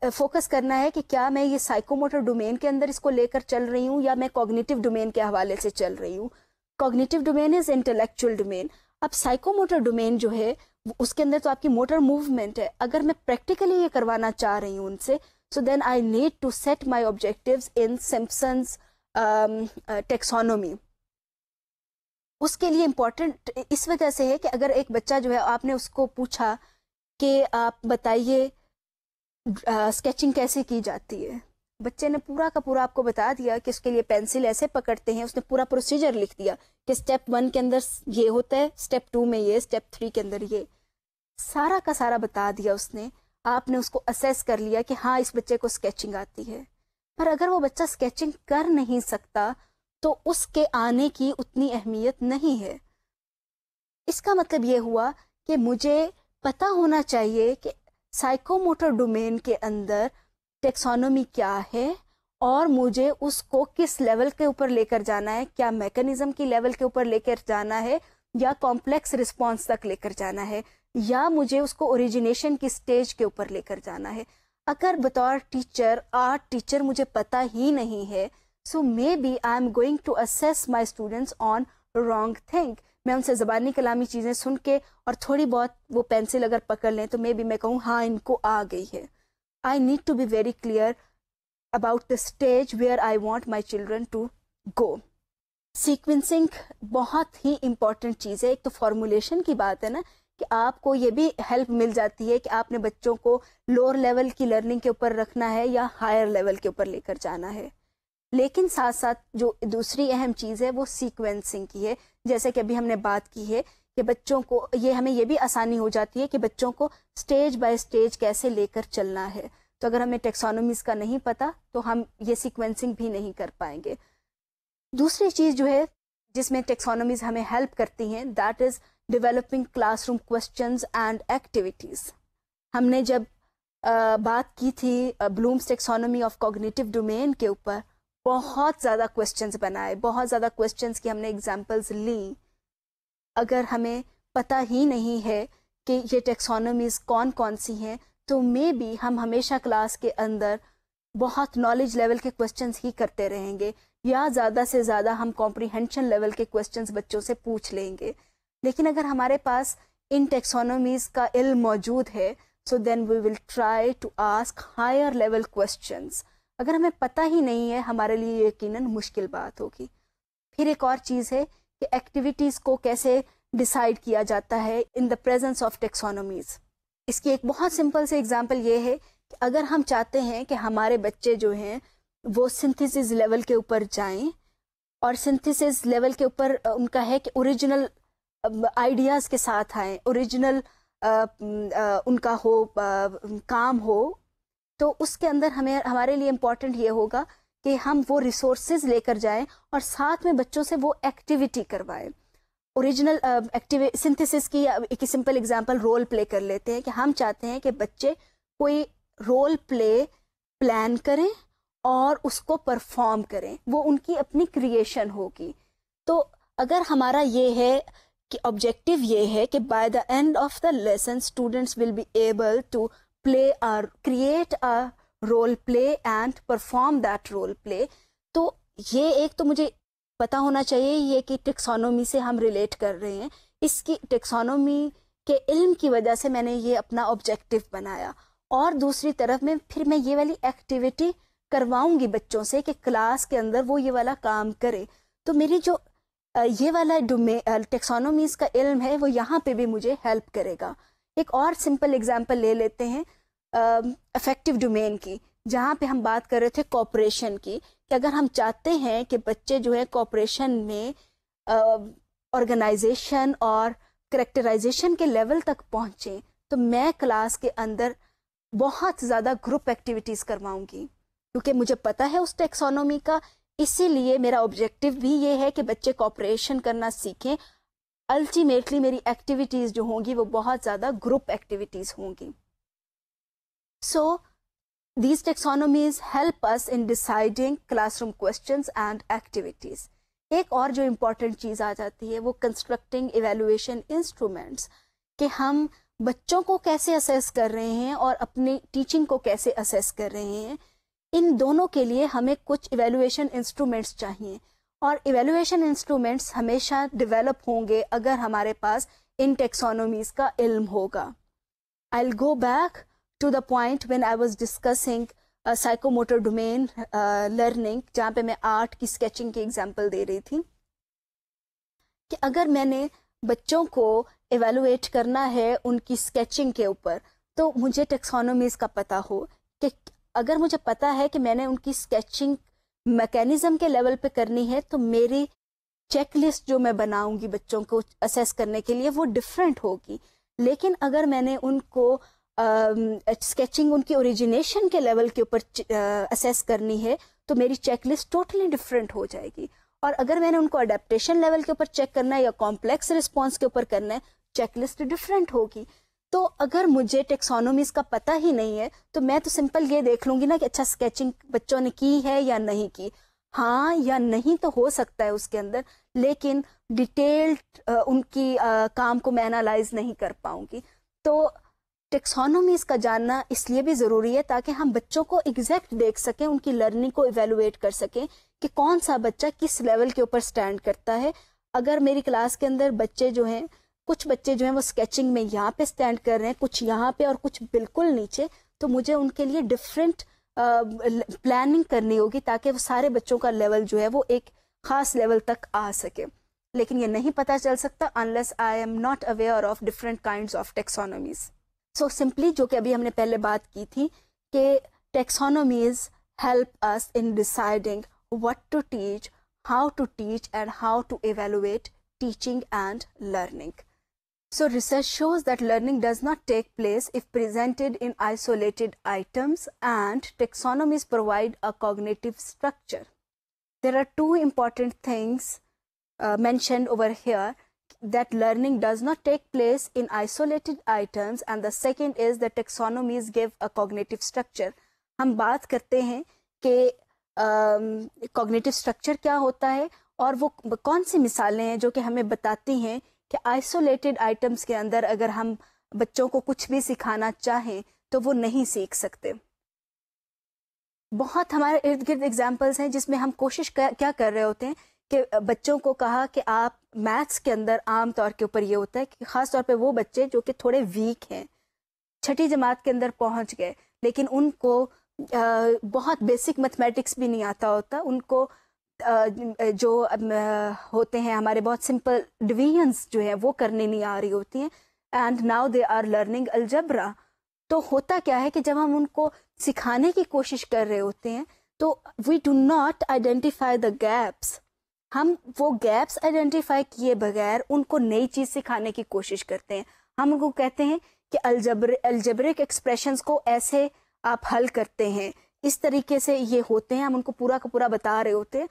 फोकस करना है कि क्या मैं ये साइकोमोटर डोमेन के अंदर इसको लेकर चल रही हूँ या मैं कॉग्निटिव डोमेन के हवाले से चल रही हूँ cognitive domain is intellectual domain अब साइकोमोटर डोमेन जो है उसके अंदर तो आपकी मोटर मूवमेंट है अगर मैं प्रैक्टिकली ये करवाना चाह रही हूँ उनसे so then I need to set my objective in Simpson's taxonomy उसके लिए इम्पोर्टेंट इस वजह से है कि अगर एक बच्चा जो है आपने उसको पूछा कि आप बताइए स्केचिंग कैसे की जाती है बच्चे ने पूरा का पूरा आपको बता दिया कि उसके लिए पेंसिल ऐसे पकड़ते हैं उसने पूरा प्रोसीजर लिख दिया कि स्टेप वन के अंदर ये होता है स्टेप टू में ये स्टेप थ्री के अंदर ये सारा का सारा बता दिया उसने आपने उसको असेस कर लिया कि हाँ इस बच्चे को स्केचिंग आती है पर अगर वो बच्चा स्केचिंग कर नहीं सकता तो उसके आने की उतनी अहमियत नहीं है इसका मतलब ये हुआ कि मुझे पता होना चाहिए कि साइकोमोटर डोमेन के अंदर टेक्सोनोमी क्या है और मुझे उसको किस लेवल के ऊपर लेकर जाना है क्या मैकेनिज्म की लेवल के ऊपर लेकर जाना है या कॉम्प्लेक्स रिस्पॉन्स तक लेकर जाना है या मुझे उसको ओरिजिनेशन की स्टेज के ऊपर लेकर जाना है अगर बतौर टीचर आर्ट टीचर मुझे पता ही नहीं है so maybe I am going to assess my students on wrong thing मैं उनसे ज़बानी कलामी चीज़ें सुन के और थोड़ी बहुत वो पेंसिल अगर पकड़ लें तो मे बी मैं कहूँ हाँ इनको आ गई है I need to be very clear about the stage where I want my children to go sequencing बहुत ही इम्पॉर्टेंट चीज़ है एक तो फॉर्मुलेशन की बात है ना कि आपको ये भी हेल्प मिल जाती है कि आपने बच्चों को लोअर लेवल की लर्निंग के ऊपर रखना है या हायर लेवल के ऊपर लेकर जाना है लेकिन साथ साथ जो दूसरी अहम चीज़ है वो सीक्वेंसिंग की है जैसे कि अभी हमने बात की है कि बच्चों को ये हमें ये भी आसानी हो जाती है कि बच्चों को स्टेज बाय स्टेज कैसे लेकर चलना है तो अगर हमें टेक्सोनोमीज का नहीं पता तो हम ये सिक्वेंसिंग भी नहीं कर पाएंगे दूसरी चीज़ जो है जिसमें टेक्सोनोमीज हमें हेल्प करती हैं that is developing classroom question and activities हमने जब आ, बात की थी Bloom's taxonomy of cognitive domain के ऊपर बहुत ज़्यादा क्वेश्चन बनाए बहुत ज़्यादा क्वेश्चन की हमने एग्जाम्पल्स ली अगर हमें पता ही नहीं है कि ये टेक्सोनॉमीज कौन कौन सी हैं तो मे बी हम हमेशा क्लास के अंदर बहुत नॉलेज लेवल के क्वेश्चंस ही करते रहेंगे या ज़्यादा से ज़्यादा हम कॉम्प्रीहेंशन लेवल के क्वेश्चंस बच्चों से पूछ लेंगे लेकिन अगर हमारे पास इन टेक्सोनोमीज़ का इल मौजूद है सो तो then we will try to ask higher level questions अगर हमें पता ही नहीं है हमारे लिए यकीनन मुश्किल बात होगी फिर एक और चीज़ है कि एक्टिविटीज़ को कैसे डिसाइड किया जाता है in the presence of taxonomies इसकी एक बहुत सिंपल से एग्जाम्पल ये है कि अगर हम चाहते हैं कि हमारे बच्चे जो हैं वो सिंथेसिस लेवल के ऊपर जाएं और सिंथेसिस लेवल के ऊपर उनका है कि ओरिजिनल आइडियाज़ के साथ आएँ ओरिजिनल उनका हो आ, काम हो तो उसके अंदर हमें हमारे लिए इम्पॉर्टेंट ये होगा कि हम वो रिसोर्स लेकर जाएं और साथ में बच्चों से वो एक्टिविटी करवाएं औरिजिनल एक्टिव सिंथेसिस की एक सिंपल एग्ज़ाम्पल रोल प्ले कर लेते हैं कि हम चाहते हैं कि बच्चे कोई रोल प्ले प्लान करें और उसको परफॉर्म करें वो उनकी अपनी क्रिएशन होगी तो अगर हमारा ये है कि ऑब्जेक्टिव ये है कि by the end of the lesson students will be able to play or create a role play and perform that role play तो ये एक तो मुझे पता होना चाहिए ये कि टेक्सोनोमी से हम रिलेट कर रहे हैं इसकी टेक्सोनोमी के इल्म की वजह से मैंने ये अपना ऑब्जेक्टिव बनाया और दूसरी तरफ में फिर मैं ये वाली एक्टिविटी करवाऊंगी बच्चों से कि क्लास के अंदर वो ये वाला काम करे तो मेरी जो ये वाला टेक्सोनोमीज का इल्म है वो यहाँ पे भी मुझे हेल्प करेगा एक और सिंपल एग्जाम्पल ले लेते हैं अफेक्टिव डोमेन की जहाँ पे हम बात कर रहे थे कॉपरेशन की कि अगर हम चाहते हैं कि बच्चे जो है कॉपरेशन में ऑर्गेनाइजेशन और करेक्टराइजेशन के लेवल तक पहुँचें तो मैं क्लास के अंदर बहुत ज़्यादा ग्रुप एक्टिविटीज़ करवाऊँगी क्योंकि मुझे पता है उस टेक्सोनोमी का इसीलिए मेरा ऑब्जेक्टिव भी ये है कि बच्चे कॉपरेशन करना सीखें अल्टीमेटली मेरी एक्टिविटीज़ जो होंगी वो बहुत ज़्यादा ग्रुप एक्टिविटीज़ होंगी so these taxonomies help us in deciding classroom questions and activities एक और जो इम्पोर्टेंट चीज़ आ जाती है वो कंस्ट्रक्टिंग इवेलुएशन इंस्ट्रूमेंट्स कि हम बच्चों को कैसे असेस कर रहे हैं और अपनी टीचिंग को कैसे असेस कर रहे हैं इन दोनों के लिए हमें कुछ इवेलुएशन इंस्ट्रूमेंट्स चाहिए और इवेलुएशन इंस्ट्रूमेंट्स हमेशा डिवेलप होंगे अगर हमारे पास इन टेक्सोनोमीज का इल्म होगा I go back to the point when I was discussing psychomotor domain learning जहाँ पे मैं आर्ट की स्केचिंग की एग्जाम्पल दे रही थी कि अगर मैंने बच्चों को एवेलुएट करना है उनकी स्केचिंग के ऊपर तो मुझे टेक्सोनोमीज का पता हो कि अगर मुझे पता है कि मैंने उनकी स्केचिंग मैकेनिज्म के लेवल पे करनी है तो मेरी चेकलिस्ट जो मैं बनाऊंगी बच्चों को असेस करने के लिए वो डिफरेंट होगी लेकिन अगर मैंने उनको स्केचिंग uh, उनकी ओरिजिनेशन के लेवल के ऊपर असेस uh, करनी है तो मेरी चेकलिस्ट टोटली डिफरेंट हो जाएगी और अगर मैंने उनको अडेप्टेशन लेवल के ऊपर चेक करना है या कॉम्प्लेक्स रिस्पॉन्स के ऊपर करना है चेकलिस्ट डिफरेंट होगी तो अगर मुझे टेक्सोनोमीज का पता ही नहीं है तो मैं तो सिंपल ये देख लूंगी ना कि अच्छा स्केचिंग बच्चों ने की है या नहीं की हाँ या नहीं तो हो सकता है उसके अंदर लेकिन डिटेल्ड उनकी आ, काम को मैं एनालाइज नहीं कर पाऊंगी तो टेक्सोनोमी का जानना इसलिए भी ज़रूरी है ताकि हम बच्चों को एग्जैक्ट देख सकें उनकी लर्निंग को इवेलुएट कर सकें कि कौन सा बच्चा किस लेवल के ऊपर स्टैंड करता है अगर मेरी क्लास के अंदर बच्चे जो हैं कुछ बच्चे जो हैं वो स्केचिंग में यहाँ पे स्टैंड कर रहे हैं कुछ यहाँ पे और कुछ बिल्कुल नीचे तो मुझे उनके लिए डिफरेंट प्लानिंग करनी होगी ताकि वो सारे बच्चों का लेवल जो है वो एक खास लेवल तक आ सके लेकिन ये नहीं पता चल सकता unless I am not aware of different kind of taxonomies so simply जो कि अभी हमने पहले बात की थी कि taxonomies help us in deciding what to teach how to teach and how to evaluate teaching and learning So research shows that learning does not take place if presented in isolated items and taxonomies provide a cognitive structure. There are two important things uh, mentioned over here that learning does not take place in isolated items and the second is that taxonomies give a cognitive structure. We talk about what कि cognitive uh, and what are the examples that we tell मिसालें कि isolated items के अंदर अगर हम बच्चों को कुछ भी सिखाना चाहें तो वो नहीं सीख सकते बहुत हमारे इर्द गिर्द एग्जाम्पल्स हैं जिसमें हम कोशिश कर, क्या कर रहे होते हैं कि बच्चों को कहा कि आप मैथ्स के अंदर आम तौर के ऊपर ये होता है कि ख़ास तौर पे वो बच्चे जो कि थोड़े वीक हैं छठी जमात के अंदर पहुंच गए लेकिन उनको आ, बहुत बेसिक मैथमेटिक्स भी नहीं आता होता उनको जो होते हैं हमारे बहुत सिंपल डिवीजन्स जो है वो करने नहीं आ रही होती हैं and now they are learning algebra तो होता क्या है कि जब हम उनको सिखाने की कोशिश कर रहे होते हैं तो we do not identify the gaps हम वो गैप्स आइडेंटिफाई किए बगैर उनको नई चीज़ सिखाने की कोशिश करते हैं हम उनको कहते हैं कि अलजबर अलजबरिक एक्सप्रेशंस को ऐसे आप हल करते हैं इस तरीके से ये होते हैं हम उनको पूरा का पूरा बता रहे होते हैं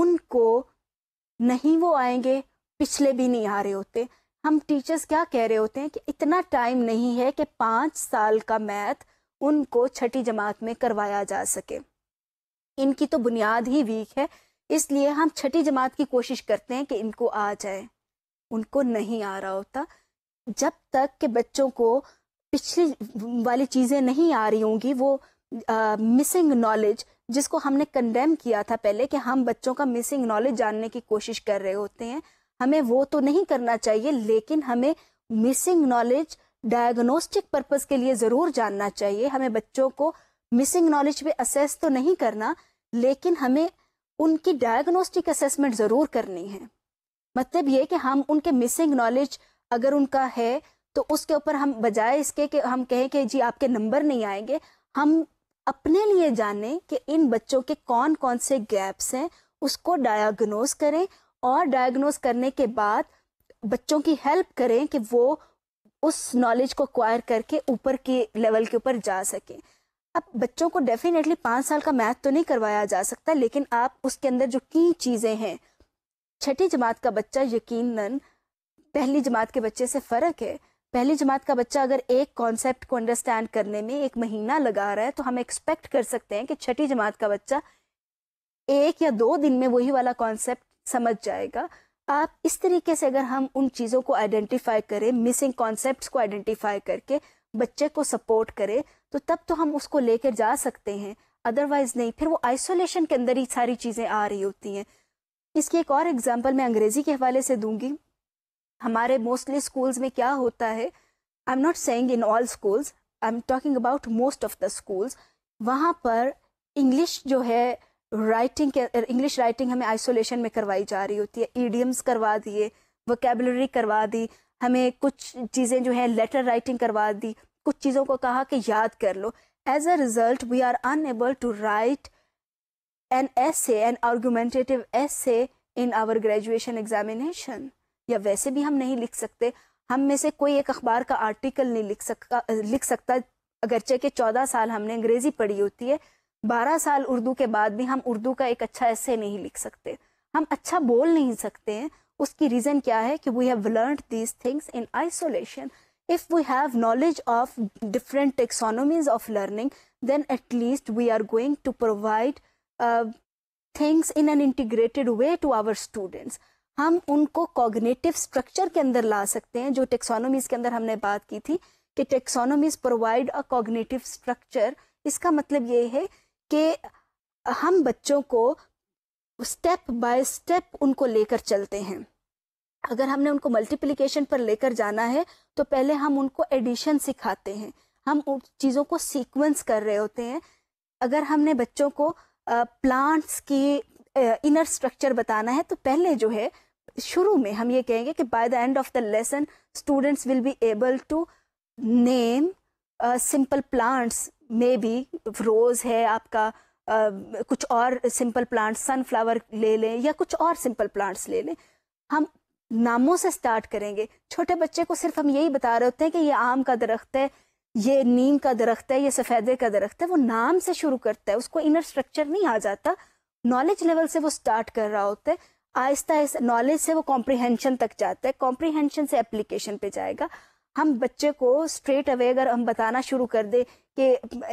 उनको नहीं वो आएंगे पिछले भी नहीं आ रहे होते हम टीचर्स क्या कह रहे होते हैं कि इतना टाइम नहीं है कि पाँच साल का मैथ उनको छठी जमात में करवाया जा सके इनकी तो बुनियाद ही वीक है इसलिए हम छठी जमात की कोशिश करते हैं कि इनको आ जाए उनको नहीं आ रहा होता जब तक के बच्चों को पिछली वाली चीज़ें नहीं आ रही होंगी वो मिसिंग नॉलेज जिसको हमने कंडेम किया था पहले कि हम बच्चों का मिसिंग नॉलेज जानने की कोशिश कर रहे होते हैं हमें वो तो नहीं करना चाहिए लेकिन हमें मिसिंग नॉलेज डायग्नोस्टिक पर्पज़ के लिए ज़रूर जानना चाहिए हमें बच्चों को मिसिंग नॉलेज पे असेस तो नहीं करना लेकिन हमें उनकी डायग्नोस्टिक असेसमेंट ज़रूर करनी है मतलब ये कि हम उनके मिसिंग नॉलेज अगर उनका है तो उसके ऊपर हम बजाय इसके कि हम कहें कि जी आपके नंबर नहीं आएंगे हम अपने लिए जाने कि इन बच्चों के कौन कौन से गैप्स हैं उसको डायग्नोज करें और डायग्नोज करने के बाद बच्चों की हेल्प करें कि वो उस नॉलेज को क्वायर करके ऊपर के लेवल के ऊपर जा सकें अब बच्चों को डेफिनेटली पाँच साल का मैथ तो नहीं करवाया जा सकता लेकिन आप उसके अंदर जो की चीज़ें हैं छठी जमात का बच्चा यकीन पहली जमात के बच्चे से फ़र्क है पहली जमात का बच्चा अगर एक कॉन्सेप्ट को अंडरस्टैंड करने में एक महीना लगा रहा है तो हम एक्सपेक्ट कर सकते हैं कि छठी जमात का बच्चा एक या दो दिन में वही वाला कॉन्सेप्ट समझ जाएगा आप इस तरीके से अगर हम उन चीज़ों को आइडेंटिफाई करें मिसिंग कॉन्सेप्ट को आइडेंटिफाई करके बच्चे को सपोर्ट करें तो तब तो हम उसको लेकर जा सकते हैं अदरवाइज नहीं फिर वो आइसोलेशन के अंदर ही सारी चीज़ें आ रही होती हैं इसकी एक और एग्जाम्पल मैं अंग्रेज़ी के हवाले से दूंगी हमारे मोस्टली स्कूल्स में क्या होता है I am not saying in all schools I am talking about most of the schools वहाँ पर इंग्लिश जो है राइटिंग इंग्लिश राइटिंग हमें आइसोलेशन में करवाई जा रही होती है ईडियम्स करवा दिए वोकेबलरी करवा दी हमें कुछ चीज़ें जो है लेटर राइटिंग करवा दी कुछ चीज़ों को कहा कि याद कर लो as a result we are unable to write an essay an argumentative essay in our graduation examination या वैसे भी हम नहीं लिख सकते हम में से कोई एक अखबार का आर्टिकल नहीं लिख सकता लिख सकता अगरचे के चौदह साल हमने अंग्रेजी पढ़ी होती है बारह साल उर्दू के बाद भी हम उर्दू का एक अच्छा ऐसे नहीं लिख सकते हम अच्छा बोल नहीं सकते हैं उसकी रीज़न क्या है कि we have learn these things in isolation if we have knowledge of different taxonomies of learning then at least we are going to provide provide in an integrated way to our students हम उनको cognitive structure के अंदर ला सकते हैं जो टेक्सोनोमीज के अंदर हमने बात की थी कि taxonomies provide a cognitive structure इसका मतलब ये है कि हम बच्चों को स्टेप बाय स्टेप उनको लेकर चलते हैं अगर हमने उनको मल्टीप्लिकेशन पर लेकर जाना है तो पहले हम उनको एडिशन सिखाते हैं हम उन चीज़ों को सीक्वेंस कर रहे होते हैं अगर हमने बच्चों को प्लांट्स की इनर स्ट्रक्चर बताना है तो पहले जो है शुरू में हम ये कहेंगे कि by the end of the lesson students will be able to name simple plants may be rose है आपका Uh, कुछ और सिंपल प्लांट्स सनफ्लावर ले लें या कुछ और सिंपल प्लांट्स ले लें हम नामों से स्टार्ट करेंगे छोटे बच्चे को सिर्फ हम यही बता रहे होते हैं कि ये आम का दरख्त है ये नीम का दरख्त है ये सफ़ेदे का दरख्त है वो नाम से शुरू करता है उसको इनर स्ट्रक्चर नहीं आ जाता नॉलेज लेवल से वो स्टार्ट कर रहा होता है आहिस्ता आहिस्ता नॉलेज से वो कॉम्प्रिहेंशन तक जाता है कॉम्प्रिहेंशन से एप्लीकेशन पे जाएगा हम बच्चे को स्ट्रेट अवे अगर हम बताना शुरू कर दे कि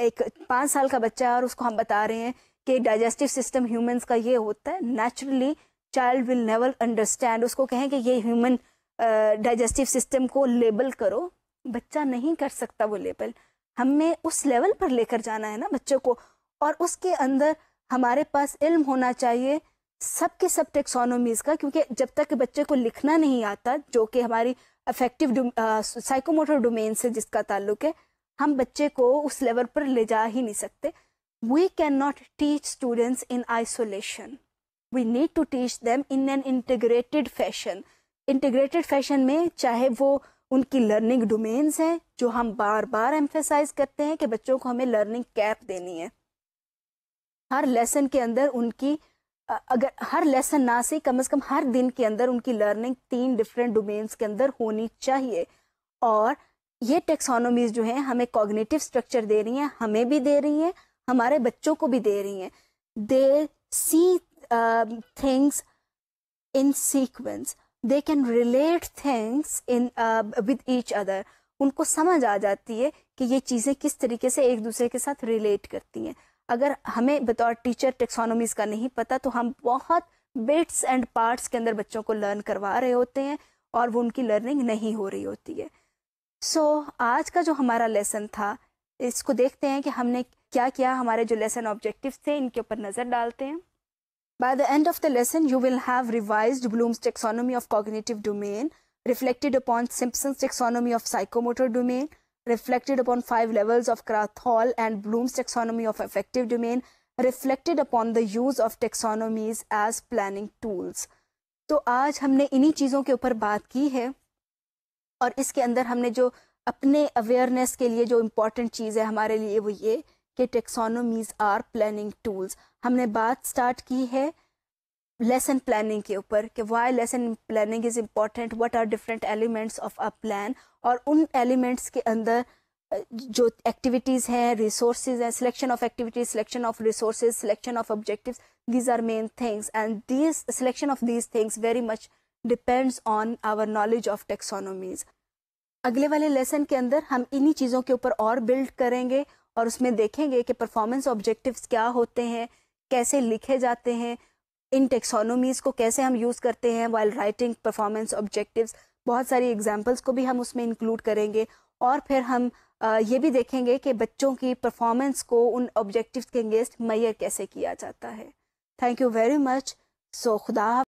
एक पाँच साल का बच्चा है और उसको हम बता रहे हैं कि डाइजेस्टिव सिस्टम ह्यूमंस का ये होता है naturally child will never understand उसको कहें कि ये ह्यूमन डाइजेस्टिव सिस्टम को लेबल करो बच्चा नहीं कर सकता वो लेबल हमें उस लेवल पर लेकर जाना है ना बच्चों को और उसके अंदर हमारे पास इल्म होना चाहिए सबके सब टेक्सोनोमीज़ का क्योंकि जब तक बच्चे को लिखना नहीं आता जो कि हमारी अफेक्टिव साइकोमोटर डोमेन से जिसका ताल्लुक है हम बच्चे को उस लेवल पर ले जा ही नहीं सकते we can not teach students in isolation we need to teach them in an integrated fashion integrated fashion में चाहे वो उनकी लर्निंग डोमेन्स हैं जो हम बार बार एम्फेसाइज करते हैं कि बच्चों को हमें लर्निंग कैप देनी है हर लेसन के अंदर उनकी अगर हर लेसन ना से कम से कम हर दिन के अंदर उनकी लर्निंग तीन डिफरेंट डोमेन्स के अंदर होनी चाहिए और ये टेक्सोनोमीज जो हैं हमें कॉग्निटिव स्ट्रक्चर दे रही हैं हमें भी दे रही हैं हमारे बच्चों को भी दे रही हैं they see things in sequence they can relate things in with each other उनको समझ आ जाती है कि ये चीज़ें किस तरीके से एक दूसरे के साथ रिलेट करती हैं अगर हमें बतौर टीचर टेक्सोनोमीज का नहीं पता तो हम बहुत बिट्स एंड पार्ट्स के अंदर बच्चों को लर्न करवा रहे होते हैं और वो उनकी लर्निंग नहीं हो रही होती है सो so, आज का जो हमारा लेसन था इसको देखते हैं कि हमने क्या किया हमारे जो लेसन ऑब्जेक्टिव थे इनके ऊपर नज़र डालते हैं by the end of the lesson you will have revise Bloom's taxonomy of cognitive domain reflected upon Simpson taxonomy of psychomotor domain reflected upon five levels of Krathol and Bloom's taxonomy of affective domain, reflected upon the use of taxonomies as planning tools. तो आज हमने इन्हीं चीज़ों के ऊपर बात की है और इसके अंदर हमने जो अपने अवेयरनेस के लिए जो इम्पॉर्टेंट चीज़ है हमारे लिए वो ये कि टेक्सोनोमीज आर प्लानिंग टूल्स हमने बात स्टार्ट की है लेसन प्लानिंग के ऊपर कि why lesson planning is important what are different elements of a plan और उन एलिमेंट्स के अंदर जो एक्टिविटीज़ हैं रिसोर्सेज हैं selection of activities selection of resources selection of objective these are main things and these selection of these things very much depends on our knowledge of taxonomies अगले वाले lesson के अंदर हम इन्हीं चीज़ों के ऊपर और बिल्ड करेंगे और उसमें देखेंगे कि परफॉर्मेंस ऑब्जेक्टिव्स क्या होते हैं कैसे लिखे जाते हैं इन टेक्सोनोमीज को कैसे हम यूज़ करते हैं वाइल राइटिंग परफॉर्मेंस ऑब्जेक्टिव बहुत सारी एग्जाम्पल्स को भी हम उसमें इंक्लूड करेंगे और फिर हम ये भी देखेंगे कि बच्चों की परफॉर्मेंस को उन ऑब्जेक्टिव्स के अंगेस्ट मैयर कैसे किया जाता है thank you very much so खुदा